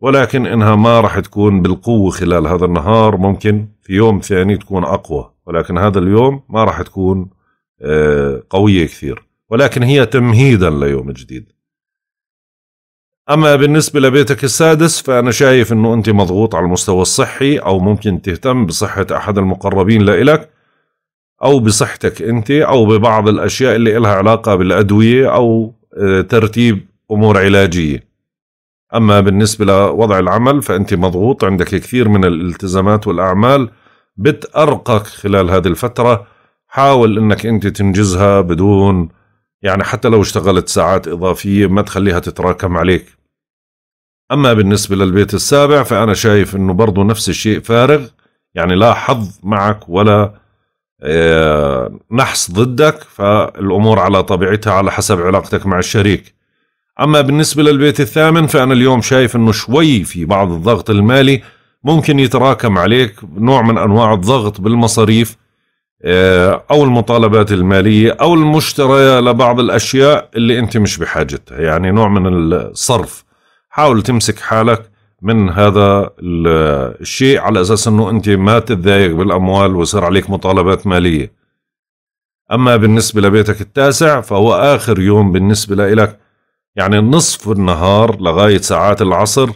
[SPEAKER 1] ولكن انها ما راح تكون بالقوه خلال هذا النهار ممكن في يوم ثاني تكون اقوى ولكن هذا اليوم ما راح تكون آه، قويه كثير ولكن هي تمهيدا ليوم جديد اما بالنسبه لبيتك السادس فانا شايف انه انت مضغوط على المستوى الصحي او ممكن تهتم بصحه احد المقربين لإلك او بصحتك انت او ببعض الاشياء اللي لها علاقه بالادويه او آه، ترتيب امور علاجيه أما بالنسبة لوضع العمل فأنت مضغوط عندك كثير من الالتزامات والأعمال بتأرقك خلال هذه الفترة حاول أنك أنت تنجزها بدون يعني حتى لو اشتغلت ساعات إضافية ما تخليها تتراكم عليك أما بالنسبة للبيت السابع فأنا شايف أنه برضو نفس الشيء فارغ يعني لا حظ معك ولا آه، نحس ضدك فالأمور على طبيعتها على حسب علاقتك مع الشريك أما بالنسبة للبيت الثامن فأنا اليوم شايف أنه شوي في بعض الضغط المالي ممكن يتراكم عليك نوع من أنواع الضغط بالمصاريف آه، أو المطالبات المالية أو المشترية لبعض الأشياء اللي أنت مش بحاجتها يعني نوع من الصرف حاول تمسك حالك من هذا الشيء على أساس أنه أنت ما تتضايق بالأموال ويصير عليك مطالبات مالية أما بالنسبة لبيتك التاسع فهو آخر يوم بالنسبة لك يعني نصف النهار لغاية ساعات العصر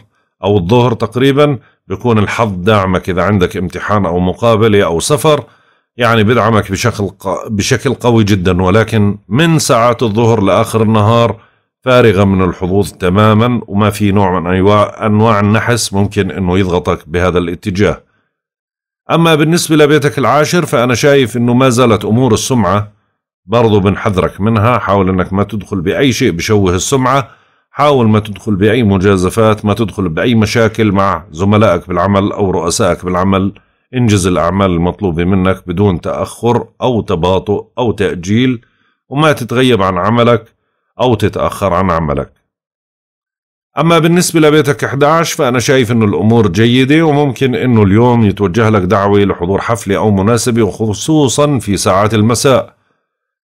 [SPEAKER 1] أو الظهر تقريبا بيكون الحظ دعمك إذا عندك امتحان أو مقابلة أو سفر يعني بدعمك بشكل بشكل قوي جدا ولكن من ساعات الظهر لآخر النهار فارغة من الحظوظ تماما وما في نوع من أنواع النحس ممكن أنه يضغطك بهذا الاتجاه أما بالنسبة لبيتك العاشر فأنا شايف أنه ما زالت أمور السمعة برضو بنحذرك منها حاول انك ما تدخل باي شيء بشوه السمعه حاول ما تدخل باي مجازفات ما تدخل باي مشاكل مع زملائك بالعمل او رؤسائك بالعمل انجز الاعمال المطلوبه منك بدون تاخر او تباطؤ او تاجيل وما تتغيب عن عملك او تتاخر عن عملك اما بالنسبه لبيتك 11 فانا شايف انه الامور جيده وممكن انه اليوم يتوجه لك دعوه لحضور حفله او مناسبه وخصوصا في ساعات المساء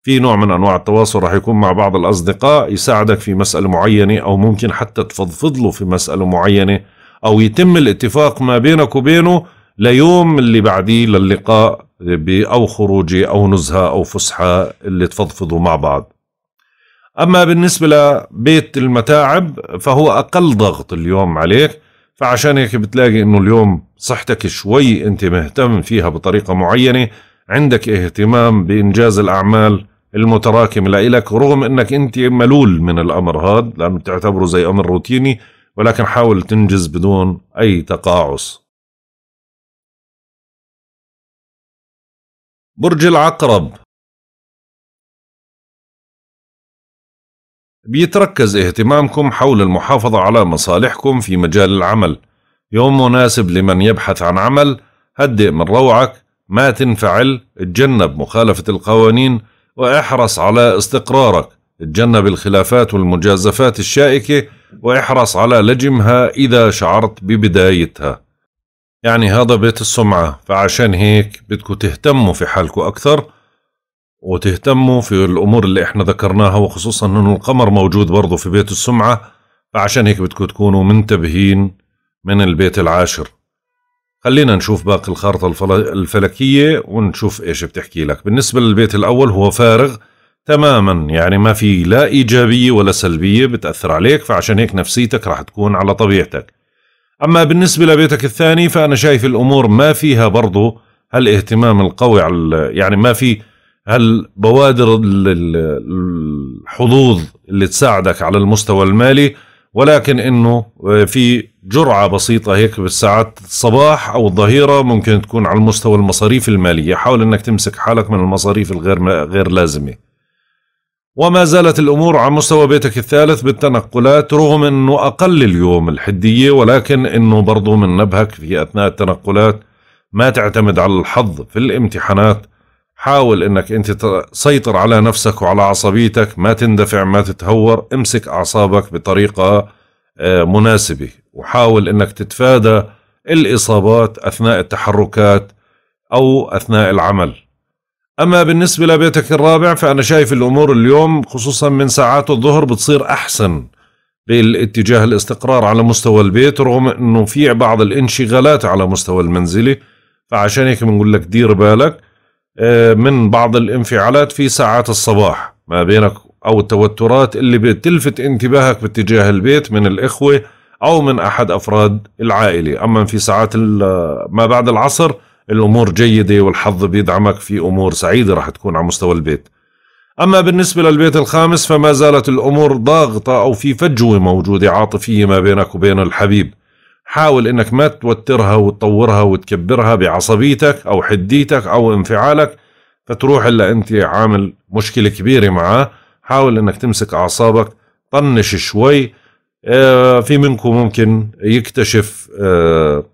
[SPEAKER 1] في نوع من انواع التواصل راح يكون مع بعض الاصدقاء يساعدك في مساله معينه او ممكن حتى تفضفض له في مساله معينه او يتم الاتفاق ما بينك وبينه ليوم اللي بعديه للقاء او خروجه او نزهه او فسحه اللي تفضفضوا مع بعض. اما بالنسبه لبيت المتاعب فهو اقل ضغط اليوم عليك فعشان هيك بتلاقي انه اليوم صحتك شوي انت مهتم فيها بطريقه معينه عندك اهتمام بانجاز الاعمال المتراكم لإلك رغم انك انت ملول من الامر هذا لانه بتعتبره زي امر روتيني ولكن حاول تنجز بدون اي تقاعس
[SPEAKER 2] برج العقرب بيتركز
[SPEAKER 1] اهتمامكم حول المحافظة على مصالحكم في مجال العمل يوم مناسب لمن يبحث عن عمل هدئ من روعك ما تنفعل اتجنب مخالفة القوانين واحرص على استقرارك اتجنب الخلافات والمجازفات الشائكة واحرص على لجمها إذا شعرت ببدايتها يعني هذا بيت السمعة فعشان هيك بدكم تهتموا في حالكم أكثر وتهتموا في الأمور اللي احنا ذكرناها وخصوصا أنه القمر موجود برضو في بيت السمعة فعشان هيك بدكم تكونوا منتبهين من البيت العاشر خلينا نشوف باقي الخارطة الفلكية ونشوف ايش بتحكي لك بالنسبة للبيت الاول هو فارغ تماما يعني ما في لا ايجابية ولا سلبية بتأثر عليك فعشان هيك نفسيتك راح تكون على طبيعتك اما بالنسبة لبيتك الثاني فانا شايف الامور ما فيها برضو هالاهتمام القوي على يعني ما في هالبوادر الحظوظ اللي تساعدك على المستوى المالي ولكن انه آه، في جرعه بسيطه هيك بالساعات الصباح او الظهيره ممكن تكون على المستوى المصاريف الماليه حاول انك تمسك حالك من المصاريف الغير غير لازمه وما زالت الامور على مستوى بيتك الثالث بالتنقلات رغم انه اقل اليوم الحديه ولكن انه برضه من نبهك في اثناء التنقلات ما تعتمد على الحظ في الامتحانات حاول انك انت تسيطر على نفسك وعلى عصبيتك ما تندفع ما تتهور امسك اعصابك بطريقة آه، مناسبة وحاول انك تتفادى الاصابات اثناء التحركات او اثناء العمل اما بالنسبة لبيتك الرابع فانا شايف الامور اليوم خصوصا من ساعات الظهر بتصير احسن بالاتجاه الاستقرار على مستوى البيت رغم انه في بعض الانشغالات على مستوى المنزلي فعشان هيك بنقول لك دير بالك آه، من بعض الانفعالات في ساعات الصباح ما بينك أو التوترات اللي بتلفت انتباهك باتجاه البيت من الإخوة أو من أحد أفراد العائلة أما في ساعات ما بعد العصر الأمور جيدة والحظ بيدعمك في أمور سعيدة رح تكون على مستوى البيت أما بالنسبة للبيت الخامس فما زالت الأمور ضاغطة أو في فجوة موجودة عاطفية ما بينك وبين الحبيب حاول انك ما توترها وتطورها وتكبرها بعصبيتك او حديتك او انفعالك فتروح الا انت عامل مشكله كبيره معاه حاول انك تمسك اعصابك طنش شوي آه، في منكم ممكن يكتشف آه،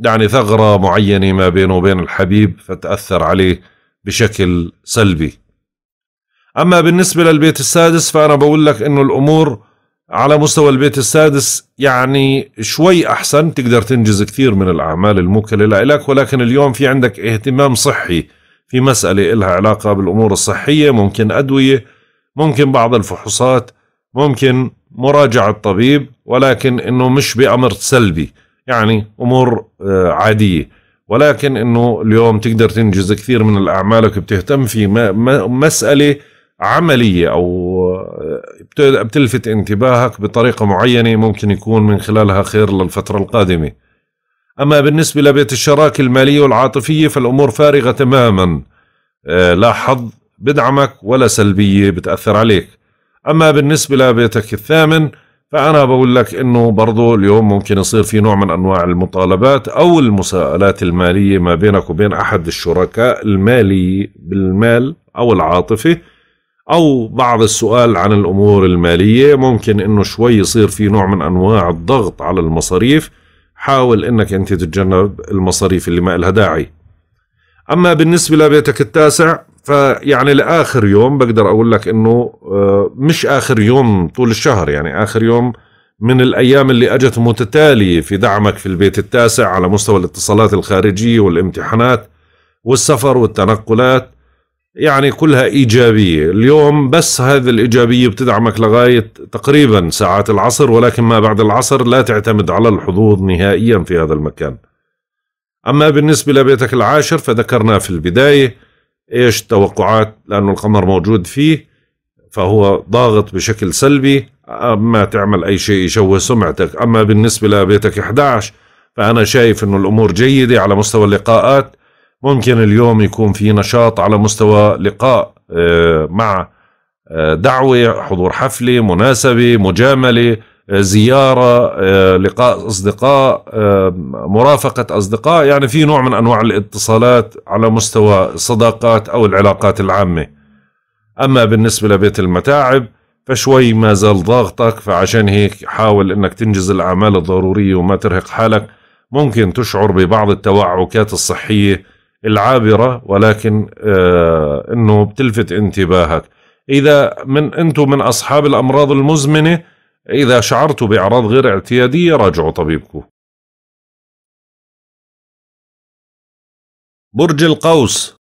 [SPEAKER 1] يعني ثغرة معينة ما بينه وبين الحبيب فتأثر عليه بشكل سلبي أما بالنسبة للبيت السادس فأنا بقول لك أنه الأمور على مستوى البيت السادس يعني شوي أحسن تقدر تنجز كثير من الأعمال الموكلة لك ولكن اليوم في عندك اهتمام صحي في مسألة إلها علاقة بالأمور الصحية ممكن أدوية ممكن بعض الفحوصات ممكن مراجعة طبيب ولكن إنه مش بأمر سلبي يعني أمور آه، عادية ولكن إنه اليوم تقدر تنجز كثير من الأعمال بتهتم في مسألة عمليه او آه، بتلفت انتباهك بطريقه معينه ممكن يكون من خلالها خير للفتره القادمه. اما بالنسبه لبيت الشراكه الماليه والعاطفيه فالامور فارغه تماما آه، لا حظ بدعمك ولا سلبيه بتاثر عليك. اما بالنسبه لبيتك الثامن فانا بقول لك انه برضه اليوم ممكن يصير في نوع من انواع المطالبات او المساءلات الماليه ما بينك وبين احد الشركاء المالي بالمال او العاطفه أو بعض السؤال عن الأمور المالية ممكن إنه شوي يصير في نوع من أنواع الضغط على المصاريف حاول إنك أنت تتجنب المصاريف اللي ما لها داعي أما بالنسبة لبيتك التاسع فيعني لآخر يوم بقدر أقول لك إنه آه، مش آخر يوم طول الشهر يعني آخر يوم من الأيام اللي أجت متتالية في دعمك في البيت التاسع على مستوى الاتصالات الخارجية والامتحانات والسفر والتنقلات يعني كلها إيجابية اليوم بس هذه الإيجابية بتدعمك لغاية تقريبا ساعات العصر ولكن ما بعد العصر لا تعتمد على الحظوظ نهائيا في هذا المكان أما بالنسبة لبيتك العاشر فذكرنا في البداية إيش التوقعات لأنه القمر موجود فيه فهو ضاغط بشكل سلبي أما تعمل أي شيء يشوه سمعتك أما بالنسبة لبيتك 11 فأنا شايف أنه الأمور جيدة على مستوى اللقاءات ممكن اليوم يكون في نشاط على مستوى لقاء آه، مع آه، دعوة حضور حفلة مناسبة مجاملة آه، زيارة لقاء أصدقاء مرافقة أصدقاء يعني في نوع من أنواع الاتصالات على مستوى الصداقات أو العلاقات العامة أما بالنسبة لبيت المتاعب فشوي ما زال ضاغطك فعشان هيك حاول أنك تنجز الأعمال الضرورية وما ترهق حالك ممكن تشعر ببعض التوعكات الصحية العابرة ولكن آه، انه بتلفت انتباهك اذا من انتم من اصحاب الامراض المزمنة اذا شعرتوا باعراض غير اعتيادية راجعوا طبيبكم
[SPEAKER 3] برج القوس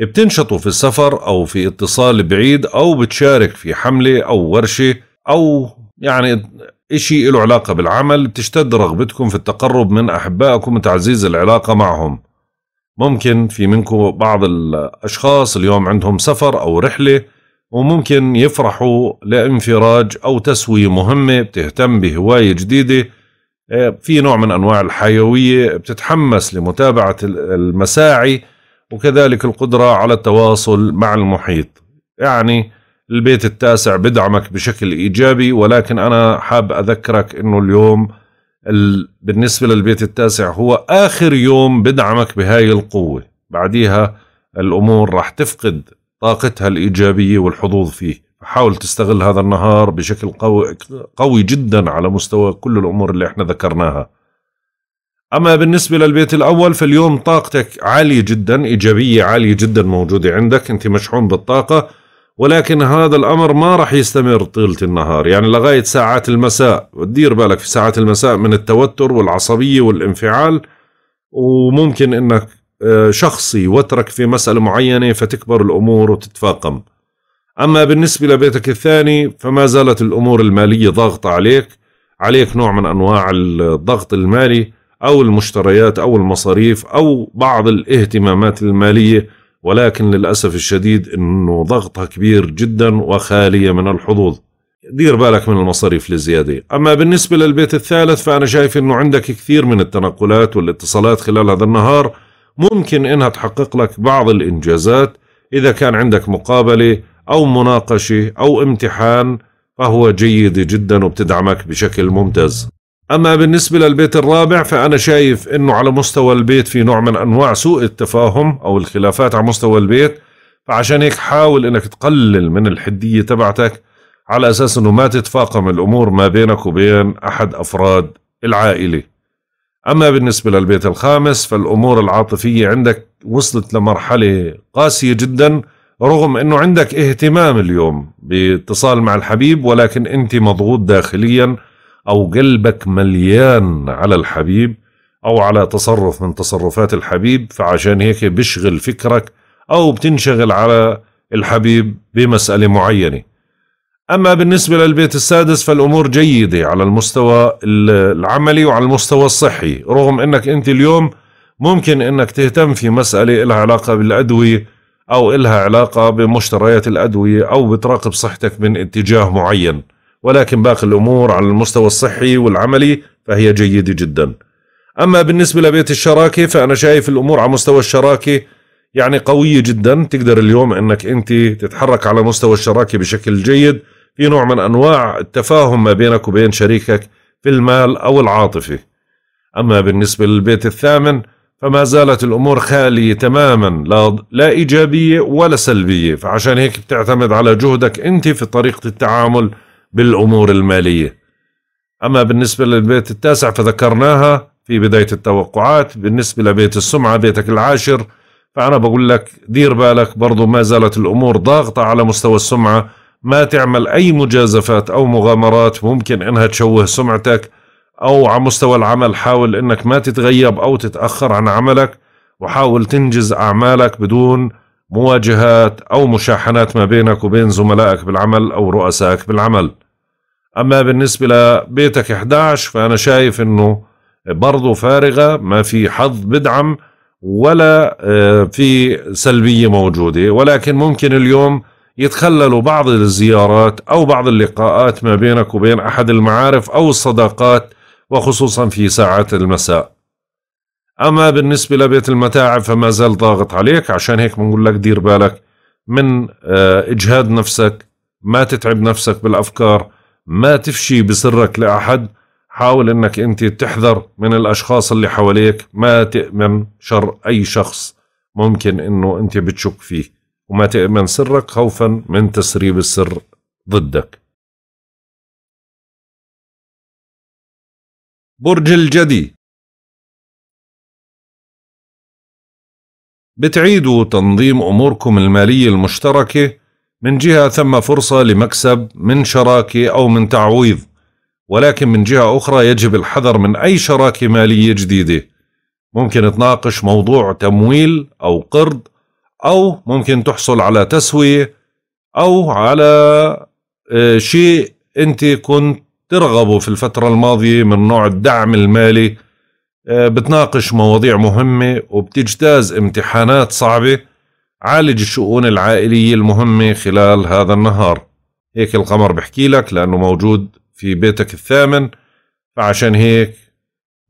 [SPEAKER 1] بتنشطوا في السفر أو في اتصال بعيد أو بتشارك في حملة أو ورشة أو يعني إشي له علاقة بالعمل بتشتد رغبتكم في التقرب من أحبائكم وتعزيز العلاقة معهم ممكن في منكم بعض الأشخاص اليوم عندهم سفر أو رحلة وممكن يفرحوا لانفراج أو تسوية مهمة بتهتم بهواية جديدة آه، في نوع من أنواع الحيوية بتتحمس لمتابعة المساعي وكذلك القدرة على التواصل مع المحيط يعني البيت التاسع بدعمك بشكل إيجابي ولكن أنا حاب أذكرك أنه اليوم بالنسبة للبيت التاسع هو آخر يوم بدعمك بهاي القوة بعديها الأمور راح تفقد طاقتها الإيجابية والحظوظ فيه حاول تستغل هذا النهار بشكل قوي, قوي جدا على مستوى كل الأمور اللي احنا ذكرناها أما بالنسبة للبيت الأول فاليوم طاقتك عالية جدا إيجابية عالية جدا موجودة عندك أنت مشحون بالطاقة ولكن هذا الأمر ما رح يستمر طيلة النهار يعني لغاية ساعات المساء وتدير بالك في ساعات المساء من التوتر والعصبية والانفعال وممكن أنك آه، شخصي وترك في مسألة معينة فتكبر الأمور وتتفاقم أما بالنسبة لبيتك الثاني فما زالت الأمور المالية ضاغطة عليك عليك نوع من أنواع الضغط المالي أو المشتريات أو المصاريف أو بعض الاهتمامات المالية ولكن للأسف الشديد أنه ضغطها كبير جدا وخالية من الحظوظ دير بالك من المصاريف الزيادة أما بالنسبة للبيت الثالث فأنا شايف أنه عندك كثير من التنقلات والاتصالات خلال هذا النهار ممكن أنها تحقق لك بعض الإنجازات إذا كان عندك مقابلة أو مناقشة أو امتحان فهو جيد جدا وبتدعمك بشكل ممتاز أما بالنسبة للبيت الرابع فأنا شايف أنه على مستوى البيت في نوع من أنواع سوء التفاهم أو الخلافات على مستوى البيت فعشان هيك حاول أنك تقلل من الحدية تبعتك على أساس أنه ما تتفاقم الأمور ما بينك وبين أحد أفراد العائلة أما بالنسبة للبيت الخامس فالأمور العاطفية عندك وصلت لمرحلة قاسية جدا رغم أنه عندك اهتمام اليوم باتصال مع الحبيب ولكن أنت مضغوط داخلياً أو قلبك مليان على الحبيب أو على تصرف من تصرفات الحبيب فعشان هيك بشغل فكرك أو بتنشغل على الحبيب بمسألة معينة أما بالنسبة للبيت السادس فالأمور جيدة على المستوى العملي وعلى المستوى الصحي رغم أنك أنت اليوم ممكن أنك تهتم في مسألة لها علاقة بالأدوية أو لها علاقة بمشتريات الأدوية أو بتراقب صحتك من اتجاه معين ولكن باقي الأمور على المستوى الصحي والعملي فهي جيدة جدا أما بالنسبة لبيت الشراكة فأنا شايف الأمور على مستوى الشراكة يعني قوية جدا تقدر اليوم أنك أنت تتحرك على مستوى الشراكة بشكل جيد في نوع من أنواع التفاهم ما بينك وبين شريكك في المال أو العاطفة أما بالنسبة للبيت الثامن فما زالت الأمور خالية تماما لا, لا إيجابية ولا سلبية فعشان هيك بتعتمد على جهدك أنت في طريقة التعامل بالأمور المالية أما بالنسبة للبيت التاسع فذكرناها في بداية التوقعات بالنسبة لبيت السمعة بيتك العاشر فأنا بقول لك دير بالك برضو ما زالت الأمور ضاغطة على مستوى السمعة ما تعمل أي مجازفات أو مغامرات ممكن إنها تشوه سمعتك أو على مستوى العمل حاول إنك ما تتغيب أو تتأخر عن عملك وحاول تنجز أعمالك بدون مواجهات أو مشاحنات ما بينك وبين زملائك بالعمل أو رؤسائك بالعمل أما بالنسبة لبيتك 11 فأنا شايف أنه برضه فارغة ما في حظ بدعم ولا آه، في سلبية موجودة ولكن ممكن اليوم يتخللوا بعض الزيارات أو بعض اللقاءات ما بينك وبين أحد المعارف أو الصداقات وخصوصا في ساعات المساء أما بالنسبة لبيت المتاعب فما زال ضاغط عليك عشان هيك بنقول لك دير بالك من آه، إجهاد نفسك ما تتعب نفسك بالأفكار ما تفشي بسرك لأحد حاول أنك أنت تحذر من الأشخاص اللي حواليك ما تأمن شر أي شخص ممكن أنه أنت بتشك فيه وما تأمن سرك خوفا من تسريب السر
[SPEAKER 2] ضدك برج الجدي
[SPEAKER 1] بتعيدوا تنظيم أموركم المالية المشتركة من جهة ثم فرصة لمكسب من شراكة أو من تعويض ولكن من جهة أخرى يجب الحذر من أي شراكة مالية جديدة ممكن تناقش موضوع تمويل أو قرض أو ممكن تحصل على تسوية أو على آه، شيء أنت كنت ترغبه في الفترة الماضية من نوع الدعم المالي آه، بتناقش مواضيع مهمة وبتجتاز امتحانات صعبة عالج الشؤون العائلية المهمة خلال هذا النهار هيك القمر بحكي لك لأنه موجود في بيتك الثامن فعشان هيك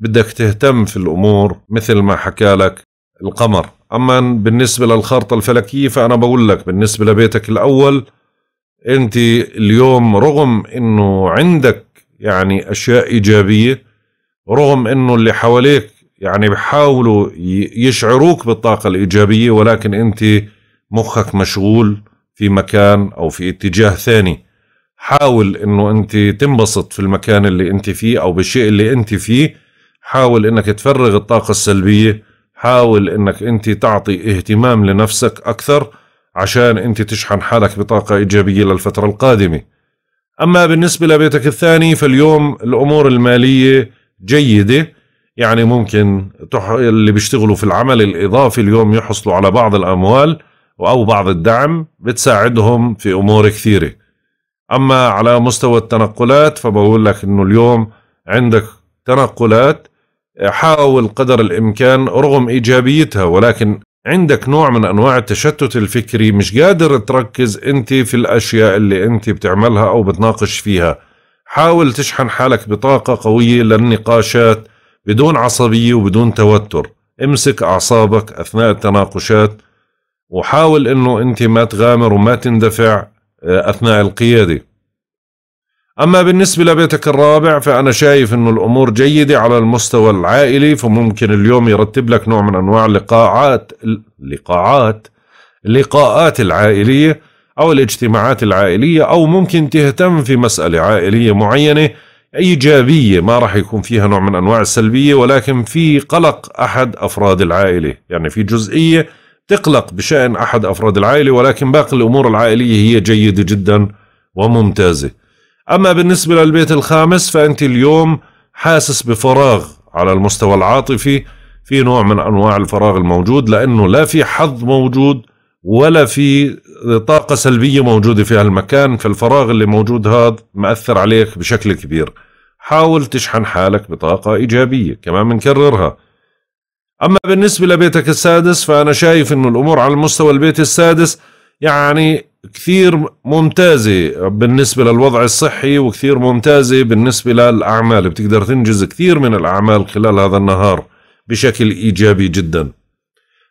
[SPEAKER 1] بدك تهتم في الأمور مثل ما حكى لك القمر أما بالنسبة للخارطة الفلكية فأنا بقول لك بالنسبة لبيتك الأول أنت اليوم رغم أنه عندك يعني أشياء إيجابية رغم انه اللي حواليك يعني بحاولوا يشعروك بالطاقة الإيجابية ولكن أنت مخك مشغول في مكان أو في اتجاه ثاني حاول أنه أنت تنبسط في المكان اللي أنت فيه أو بالشيء اللي أنت فيه حاول أنك تفرغ الطاقة السلبية حاول أنك أنت تعطي اهتمام لنفسك أكثر عشان أنت تشحن حالك بطاقة إيجابية للفترة القادمة أما بالنسبة لبيتك الثاني فاليوم الأمور المالية جيدة يعني ممكن تح... اللي بيشتغلوا في العمل الإضافي اليوم يحصلوا على بعض الأموال أو بعض الدعم بتساعدهم في أمور كثيرة أما على مستوى التنقلات فبقول لك إنه اليوم عندك تنقلات حاول قدر الإمكان رغم إيجابيتها ولكن عندك نوع من أنواع التشتت الفكري مش قادر تركز أنت في الأشياء اللي أنت بتعملها أو بتناقش فيها حاول تشحن حالك بطاقة قوية للنقاشات بدون عصبية وبدون توتر امسك أعصابك أثناء التناقشات وحاول أنه أنت ما تغامر وما تندفع آه، أثناء القيادة أما بالنسبة لبيتك الرابع فأنا شايف أنه الأمور جيدة على المستوى العائلي فممكن اليوم يرتب لك نوع من أنواع اللقاعات لقاعات اللقاءات العائلية أو الاجتماعات العائلية أو ممكن تهتم في مسألة عائلية معينة إيجابية ما راح يكون فيها نوع من أنواع السلبية ولكن في قلق أحد أفراد العائلة يعني في جزئية تقلق بشأن أحد أفراد العائلة ولكن باقي الأمور العائلية هي جيدة جدا وممتازة أما بالنسبة للبيت الخامس فأنت اليوم حاسس بفراغ على المستوى العاطفي في نوع من أنواع الفراغ الموجود لأنه لا في حظ موجود ولا في طاقة سلبية موجودة في هالمكان فالفراغ اللي موجود هذا مأثر عليك بشكل كبير حاول تشحن حالك بطاقة إيجابية كمان بنكررها أما بالنسبة لبيتك السادس فأنا شايف أنه الأمور على مستوى البيت السادس يعني كثير ممتازة بالنسبة للوضع الصحي وكثير ممتازة بالنسبة للأعمال بتقدر تنجز كثير من الأعمال خلال هذا النهار بشكل إيجابي جدا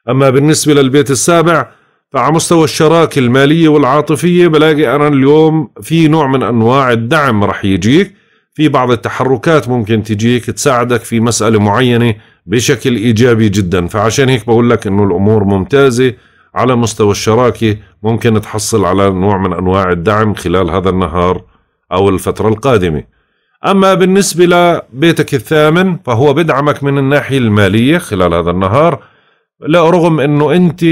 [SPEAKER 1] أما بالنسبة للبيت السابع على مستوى الشراكة المالية والعاطفية بلاقي أنا اليوم في نوع من أنواع الدعم رح يجيك في بعض التحركات ممكن تجيك تساعدك في مسألة معينة بشكل إيجابي جدا فعشان هيك بقول لك أنه الأمور ممتازة على مستوى الشراكة ممكن تحصل على نوع من أنواع الدعم خلال هذا النهار أو الفترة القادمة أما بالنسبة لبيتك الثامن فهو بدعمك من الناحية المالية خلال هذا النهار لا رغم أنه أنت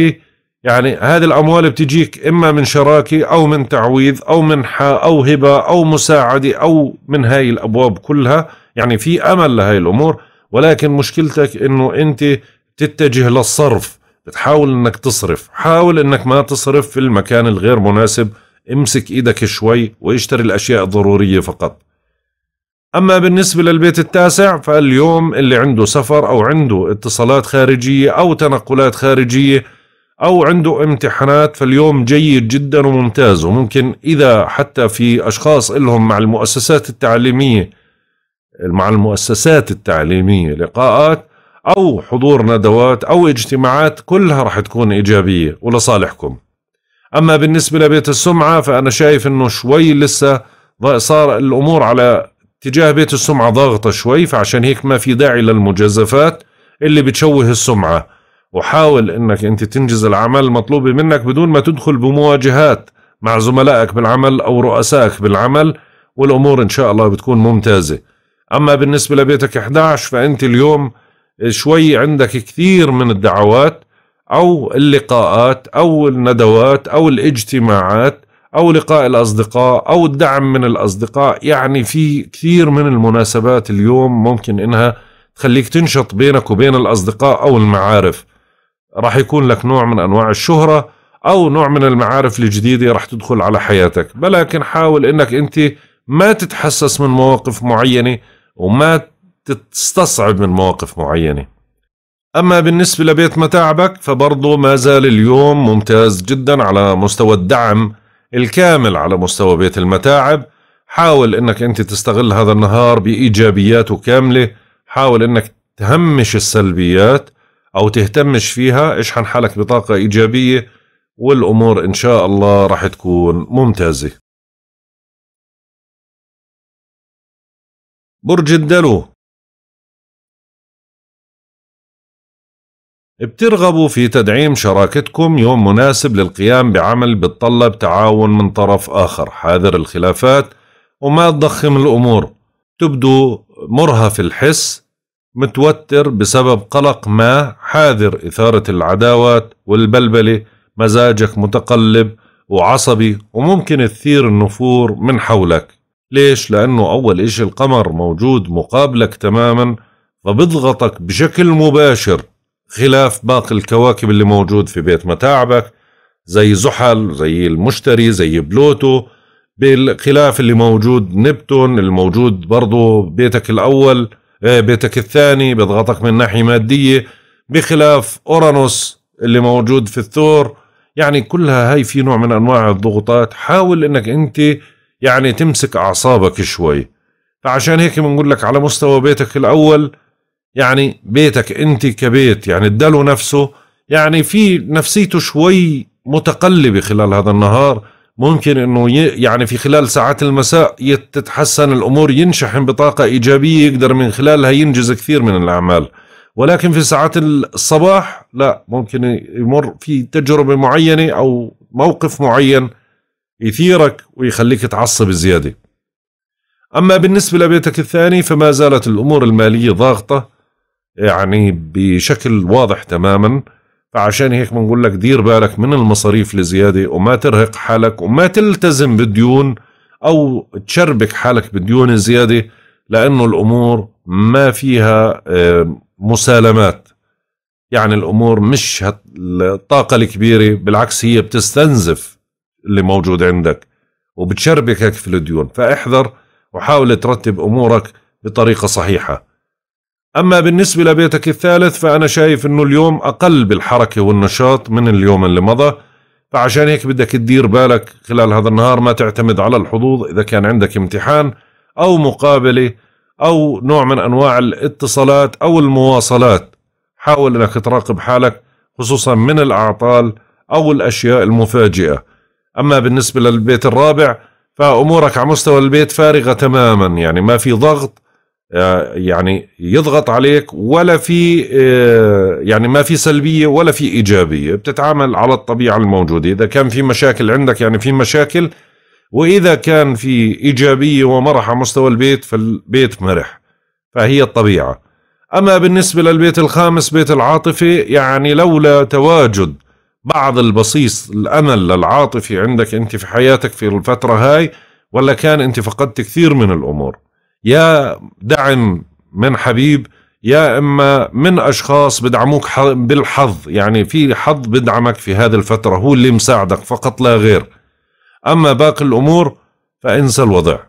[SPEAKER 1] يعني هذه الأموال بتجيك إما من شراكة أو من تعويض أو منحة أو هبة أو مساعدة أو من هاي الأبواب كلها يعني في أمل لهاي الأمور ولكن مشكلتك إنه أنت تتجه للصرف بتحاول إنك تصرف حاول إنك ما تصرف في المكان الغير مناسب امسك إيدك شوي واشتري الأشياء الضرورية فقط أما بالنسبة للبيت التاسع فاليوم اللي عنده سفر أو عنده اتصالات خارجية أو تنقلات خارجية أو عنده امتحانات فاليوم جيد جدا وممتاز وممكن إذا حتى في أشخاص إلهم مع المؤسسات التعليمية مع المؤسسات التعليمية لقاءات أو حضور ندوات أو اجتماعات كلها رح تكون إيجابية ولصالحكم أما بالنسبة لبيت السمعة فأنا شايف أنه شوي لسه صار الأمور على اتجاه بيت السمعة ضاغطة شوي فعشان هيك ما في داعي للمجازفات اللي بتشوه السمعة وحاول انك انت تنجز العمل المطلوبه منك بدون ما تدخل بمواجهات مع زملائك بالعمل او رؤسائك بالعمل والامور ان شاء الله بتكون ممتازه اما بالنسبه لبيتك 11 فانت اليوم شوي عندك كثير من الدعوات او اللقاءات او الندوات او الاجتماعات او لقاء الاصدقاء او الدعم من الاصدقاء يعني في كثير من المناسبات اليوم ممكن انها تخليك تنشط بينك وبين الاصدقاء او المعارف راح يكون لك نوع من أنواع الشهرة أو نوع من المعارف الجديدة راح تدخل على حياتك ولكن حاول أنك أنت ما تتحسس من مواقف معينة وما تستصعب من مواقف معينة أما بالنسبة لبيت متاعبك فبرضه ما زال اليوم ممتاز جدا على مستوى الدعم الكامل على مستوى بيت المتاعب حاول انك انت تستغل هذا النهار بايجابياته كامله حاول انك تهمش السلبيات او تهتمش فيها اشحن حالك بطاقة ايجابية والامور ان شاء الله راح تكون ممتازة
[SPEAKER 2] برج الدلو بترغبوا في تدعيم
[SPEAKER 1] شراكتكم يوم مناسب للقيام بعمل بتطلب تعاون من طرف آخر حاذر الخلافات وما تضخم الأمور تبدو مرهف الحس متوتر بسبب قلق ما حاذر إثارة العداوات والبلبلة مزاجك متقلب وعصبي وممكن تثير النفور من حولك ليش؟ لأنه أول إشي القمر موجود مقابلك تماما فبضغطك بشكل مباشر خلاف باقي الكواكب اللي موجود في بيت متاعبك زي زحل زي المشتري زي بلوتو بالخلاف اللي موجود نبتون الموجود برضه بيتك الأول إيه، بيتك الثاني بيضغطك من ناحية مادية بخلاف أورانوس اللي موجود في الثور يعني كلها هاي في نوع من أنواع الضغوطات حاول أنك أنت يعني تمسك أعصابك شوي فعشان هيك بنقول لك على مستوى بيتك الأول يعني بيتك أنت كبيت يعني الدلو نفسه يعني في نفسيته شوي متقلبة خلال هذا النهار ممكن انه يعني في خلال ساعات المساء تتحسن الامور ينشحن بطاقه ايجابيه يقدر من خلالها ينجز كثير من الاعمال ولكن في ساعات الصباح لا ممكن يمر في تجربه معينه او موقف معين يثيرك ويخليك تعصب زياده اما بالنسبه لبيتك الثاني فما زالت الامور الماليه ضاغطه يعني بشكل واضح تماما فعشان هيك بنقول لك دير بالك من المصاريف الزياده وما ترهق حالك وما تلتزم بالديون او تشربك حالك بالديون زياده لانه الامور ما فيها مسالمات يعني الامور مش الطاقه الكبيره بالعكس هي بتستنزف اللي موجود عندك وبتشربكك في الديون فاحذر وحاول ترتب امورك بطريقه صحيحه أما بالنسبة لبيتك الثالث فأنا شايف أنه اليوم أقل بالحركة والنشاط من اليوم اللي مضى فعشان هيك بدك تدير بالك خلال هذا النهار ما تعتمد على الحظوظ إذا كان عندك امتحان أو مقابلة أو نوع من أنواع الاتصالات أو المواصلات حاول أنك تراقب حالك خصوصا من الأعطال أو الأشياء المفاجئة أما بالنسبة للبيت الرابع فأمورك على مستوى البيت فارغة تماما يعني ما في ضغط آه، يعني يضغط عليك ولا في آه، يعني ما في سلبيه ولا في ايجابيه بتتعامل على الطبيعه الموجوده اذا كان في مشاكل عندك يعني في مشاكل واذا كان في ايجابيه ومرح على مستوى البيت فالبيت مرح فهي الطبيعه اما بالنسبه للبيت الخامس بيت العاطفه يعني لولا تواجد بعض البصيص الامل للعاطفه عندك انت في حياتك في الفتره هاي ولا كان انت فقدت كثير من الامور يا دعم من حبيب يا اما من اشخاص بدعموك بالحظ يعني في حظ بدعمك في هذه الفتره هو اللي مساعدك فقط لا غير اما باقي الامور فانسى الوضع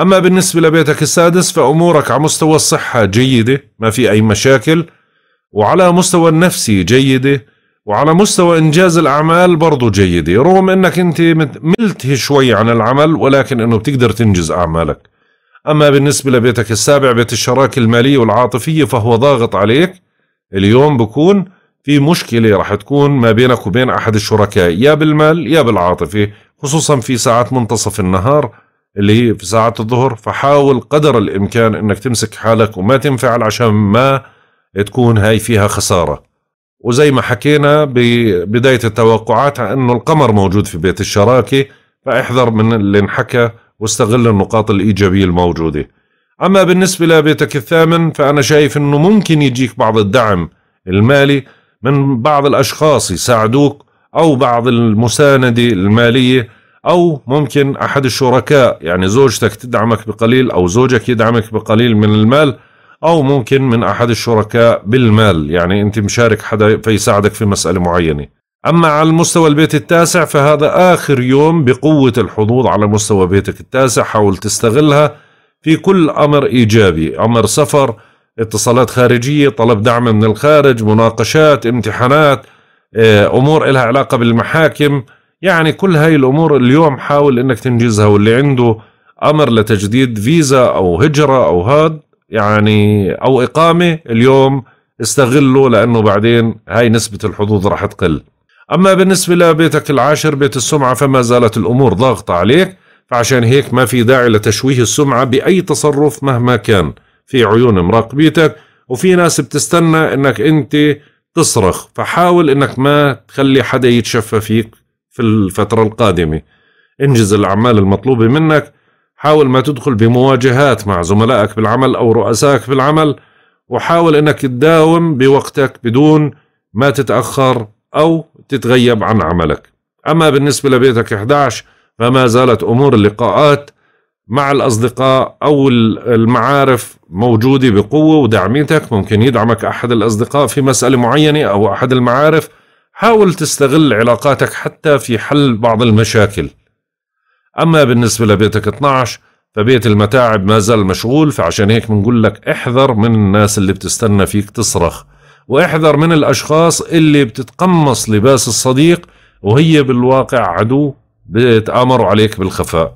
[SPEAKER 1] اما بالنسبه لبيتك السادس فامورك على مستوى الصحه جيده ما في اي مشاكل وعلى مستوى النفسي جيده وعلى مستوى انجاز الاعمال برضه جيده رغم انك انت ملته شوي عن العمل ولكن انه بتقدر تنجز اعمالك أما بالنسبة لبيتك السابع بيت الشراكة المالية والعاطفية فهو ضاغط عليك اليوم بكون في مشكلة رح تكون ما بينك وبين أحد الشركاء يا بالمال يا بالعاطفة خصوصا في ساعات منتصف النهار اللي هي في ساعات الظهر فحاول قدر الإمكان أنك تمسك حالك وما تنفعل عشان ما تكون هاي فيها خسارة وزي ما حكينا ببداية التوقعات أنه القمر موجود في بيت الشراكة فاحذر من اللي انحكى واستغل النقاط الإيجابية الموجودة أما بالنسبة لبيتك الثامن فأنا شايف أنه ممكن يجيك بعض الدعم المالي من بعض الأشخاص يساعدوك أو بعض المساندة المالية أو ممكن أحد الشركاء يعني زوجتك تدعمك بقليل أو زوجك يدعمك بقليل من المال أو ممكن من أحد الشركاء بالمال يعني أنت مشارك حدا فيساعدك في مسألة معينة أما على المستوى البيت التاسع فهذا آخر يوم بقوة الحظوظ على مستوى بيتك التاسع حاول تستغلها في كل أمر إيجابي أمر سفر اتصالات خارجية طلب دعم من الخارج مناقشات امتحانات آه، أمور إلها علاقة بالمحاكم يعني كل هاي الأمور اليوم حاول أنك تنجزها واللي عنده أمر لتجديد فيزا أو هجرة أو هاد يعني أو إقامة اليوم استغله لأنه بعدين هاي نسبة الحظوظ راح تقل أما بالنسبة لبيتك العاشر بيت السمعة فما زالت الأمور ضاغطة عليك فعشان هيك ما في داعي لتشويه السمعة بأي تصرف مهما كان في عيون مراقبيتك وفي ناس بتستنى انك انت تصرخ فحاول انك ما تخلي حدا يتشفى فيك في الفترة القادمة انجز الأعمال المطلوبة منك حاول ما تدخل بمواجهات مع زملائك بالعمل أو رؤسائك بالعمل وحاول انك تداوم بوقتك بدون ما تتأخر أو تتغيب عن عملك أما بالنسبة لبيتك 11 فما زالت أمور اللقاءات مع الأصدقاء أو المعارف موجودة بقوة ودعمتك ممكن يدعمك أحد الأصدقاء في مسألة معينة أو أحد المعارف حاول تستغل علاقاتك حتى في حل بعض المشاكل أما بالنسبة لبيتك 12 فبيت المتاعب ما زال مشغول فعشان هيك بنقول لك احذر من الناس اللي بتستنى فيك تصرخ واحذر من الأشخاص اللي بتتقمص لباس الصديق وهي بالواقع عدو بيتآمروا عليك بالخفاء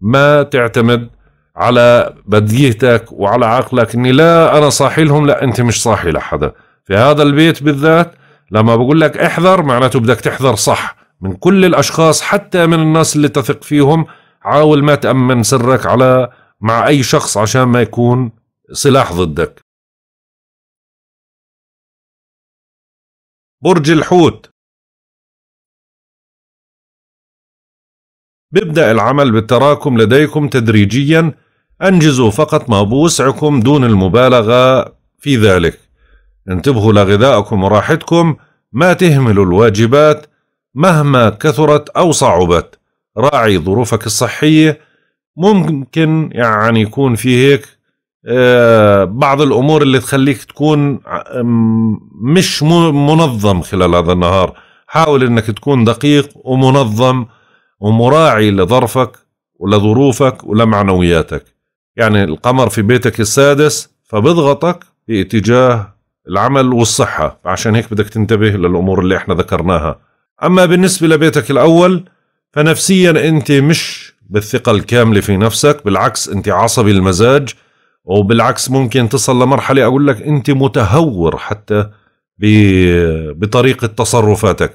[SPEAKER 1] ما تعتمد على بديهتك وعلى عقلك اني لا انا صاحي لهم لا انت مش صاحي لحدا في هذا البيت بالذات لما بقول لك احذر معناته بدك تحذر صح من كل الاشخاص حتى من الناس اللي تثق فيهم حاول ما تامن سرك على مع اي شخص عشان ما يكون سلاح
[SPEAKER 2] ضدك برج الحوت بيبدأ العمل
[SPEAKER 1] بالتراكم لديكم تدريجيا أنجزوا فقط ما بوسعكم دون المبالغة في ذلك انتبهوا لغذائكم وراحتكم ما تهملوا الواجبات مهما كثرت أو صعبت راعي ظروفك الصحية ممكن يعني يكون في هيك بعض الامور اللي تخليك تكون مش منظم خلال هذا النهار حاول انك تكون دقيق ومنظم ومراعي لظرفك ولظروفك ولمعنوياتك يعني القمر في بيتك السادس فبضغطك في اتجاه العمل والصحة عشان هيك بدك تنتبه للأمور اللي احنا ذكرناها أما بالنسبة لبيتك الأول فنفسيا أنت مش بالثقة الكاملة في نفسك بالعكس أنت عصبي المزاج وبالعكس ممكن تصل لمرحلة أقول لك أنت متهور حتى بطريقة تصرفاتك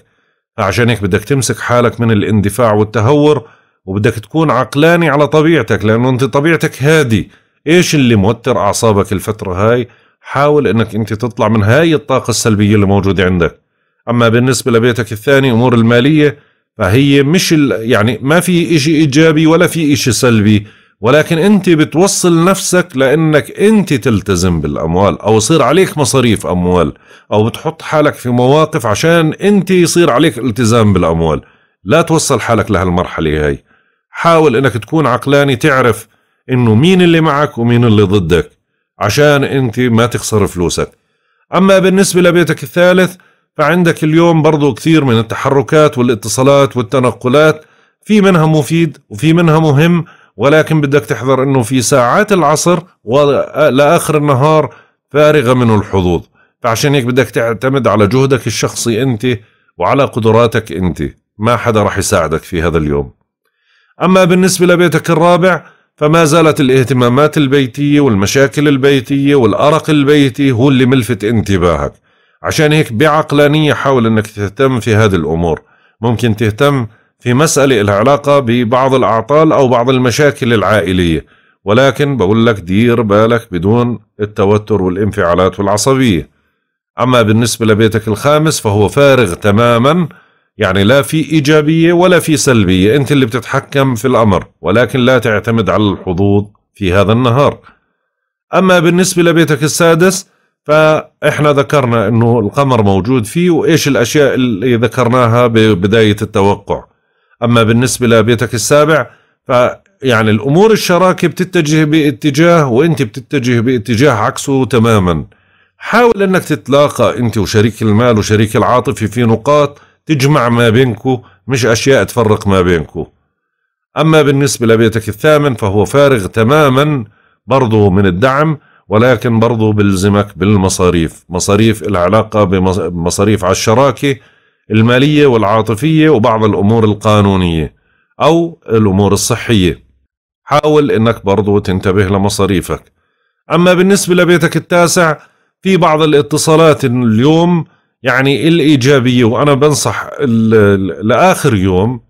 [SPEAKER 1] عشان هيك بدك تمسك حالك من الاندفاع والتهور وبدك تكون عقلاني على طبيعتك لأنه أنت طبيعتك هادي إيش اللي موتر أعصابك الفترة هاي حاول أنك أنت تطلع من هاي الطاقة السلبية اللي موجودة عندك أما بالنسبة لبيتك الثاني أمور المالية فهي مش يعني ما في إشي إيجابي ولا في إشي سلبي ولكن انت بتوصل نفسك لانك انت تلتزم بالاموال او يصير عليك مصاريف اموال او بتحط حالك في مواقف عشان انت يصير عليك التزام بالاموال لا توصل حالك لهالمرحلة هاي حاول انك تكون عقلاني تعرف انه مين اللي معك ومين اللي ضدك عشان انت ما تخسر فلوسك اما بالنسبة لبيتك الثالث فعندك اليوم برضو كثير من التحركات والاتصالات والتنقلات في منها مفيد وفي منها مهم ولكن بدك تحذر انه في ساعات العصر ولاخر النهار فارغه منه الحظوظ فعشان هيك بدك تعتمد على جهدك الشخصي انت وعلى قدراتك انت ما حدا رح يساعدك في هذا اليوم اما بالنسبه لبيتك الرابع فما زالت الاهتمامات البيتيه والمشاكل البيتيه والارق البيتي هو اللي ملفت انتباهك عشان هيك بعقلانيه حاول انك تهتم في هذه الامور ممكن تهتم في مسألة لها علاقة ببعض الأعطال أو بعض المشاكل العائلية ولكن بقول لك دير بالك بدون التوتر والانفعالات والعصبية أما بالنسبة لبيتك الخامس فهو فارغ تماما يعني لا في إيجابية ولا في سلبية أنت اللي بتتحكم في الأمر ولكن لا تعتمد على الحظوظ في هذا النهار أما بالنسبة لبيتك السادس فإحنا ذكرنا أنه القمر موجود فيه وإيش الأشياء اللي ذكرناها ببداية التوقع أما بالنسبة لبيتك السابع فيعني الأمور الشراكة بتتجه باتجاه وأنت بتتجه باتجاه عكسه تماما حاول أنك تتلاقى أنت وشريك المال وشريك العاطفة في نقاط تجمع ما بينكو مش أشياء تفرق ما بينكو أما بالنسبة لبيتك الثامن فهو فارغ تماما برضه من الدعم ولكن برضه بلزمك بالمصاريف مصاريف العلاقة بمصاريف على الشراكة المالية والعاطفية وبعض الأمور القانونية أو الأمور الصحية حاول أنك برضو تنتبه لمصاريفك أما بالنسبة لبيتك التاسع في بعض الاتصالات اليوم يعني الإيجابية وأنا بنصح لآخر يوم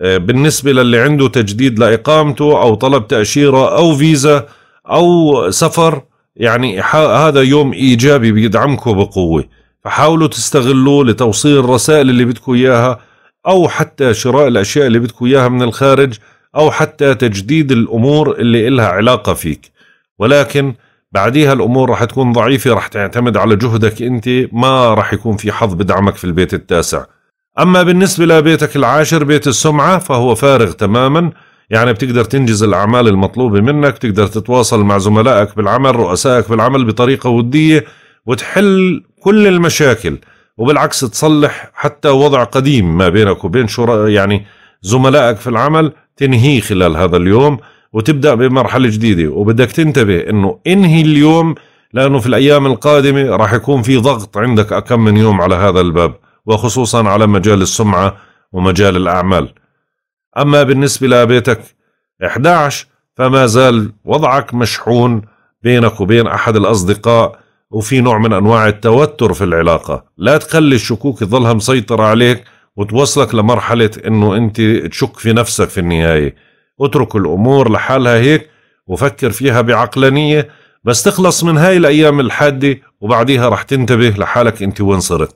[SPEAKER 1] آه، بالنسبة للي عنده تجديد لإقامته أو طلب تأشيرة أو فيزا أو سفر يعني هذا يوم إيجابي بيدعمكم بقوة فحاولوا تستغلوه لتوصيل الرسائل اللي بدكم اياها او حتى شراء الاشياء اللي بدكم اياها من الخارج او حتى تجديد الامور اللي إلها علاقه فيك ولكن بعديها الامور رح تكون ضعيفه رح تعتمد على جهدك انت ما رح يكون في حظ بدعمك في البيت التاسع اما بالنسبه لبيتك العاشر بيت السمعه فهو فارغ تماما يعني بتقدر تنجز الاعمال المطلوبه منك بتقدر تتواصل مع زملائك بالعمل رؤسائك بالعمل بطريقه وديه وتحل كل المشاكل وبالعكس تصلح حتى وضع قديم ما بينك وبين شرا يعني زملائك في العمل تنهيه خلال هذا اليوم وتبدا بمرحله جديده وبدك تنتبه انه انهي اليوم لانه في الايام القادمه راح يكون في ضغط عندك اكم من يوم على هذا الباب وخصوصا على مجال السمعه ومجال الاعمال اما بالنسبه لبيتك 11 فما زال وضعك مشحون بينك وبين احد الاصدقاء وفي نوع من أنواع التوتر في العلاقة لا تخلي الشكوك يظلها مسيطرة عليك وتوصلك لمرحلة أنه أنت تشك في نفسك في النهاية اترك الأمور لحالها هيك وفكر فيها بعقلانية بس تخلص من هاي الأيام الحادة وبعديها رح تنتبه لحالك أنت وين صرت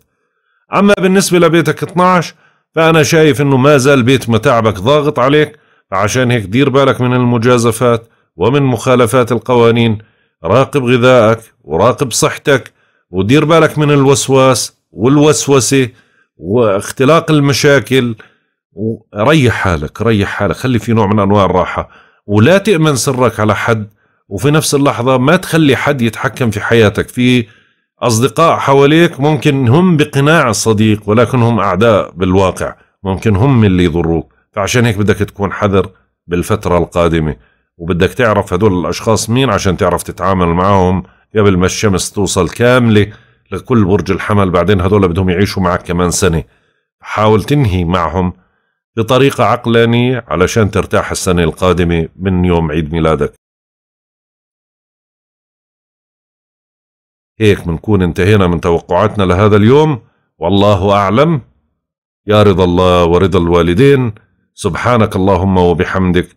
[SPEAKER 1] أما بالنسبة لبيتك 12 فأنا شايف أنه ما زال بيت متاعبك ضاغط عليك فعشان هيك دير بالك من المجازفات ومن مخالفات القوانين راقب غذائك وراقب صحتك ودير بالك من الوسواس والوسوسة واختلاق المشاكل وريح حالك ريح حالك خلي في نوع من أنواع الراحة ولا تأمن سرك على حد وفي نفس اللحظة ما تخلي حد يتحكم في حياتك في أصدقاء حواليك ممكن هم بقناع الصديق ولكن هم أعداء بالواقع ممكن هم اللي يضروك فعشان هيك بدك تكون حذر بالفترة القادمة وبدك تعرف هدول الأشخاص مين عشان تعرف تتعامل معهم قبل ما الشمس توصل كاملة لكل برج الحمل بعدين هدول بدهم يعيشوا معك كمان سنة حاول تنهي معهم بطريقة عقلانية علشان ترتاح
[SPEAKER 2] السنة القادمة من يوم عيد ميلادك
[SPEAKER 1] هيك بنكون انتهينا من توقعاتنا لهذا اليوم والله أعلم يا رضا الله ورضا الوالدين سبحانك اللهم وبحمدك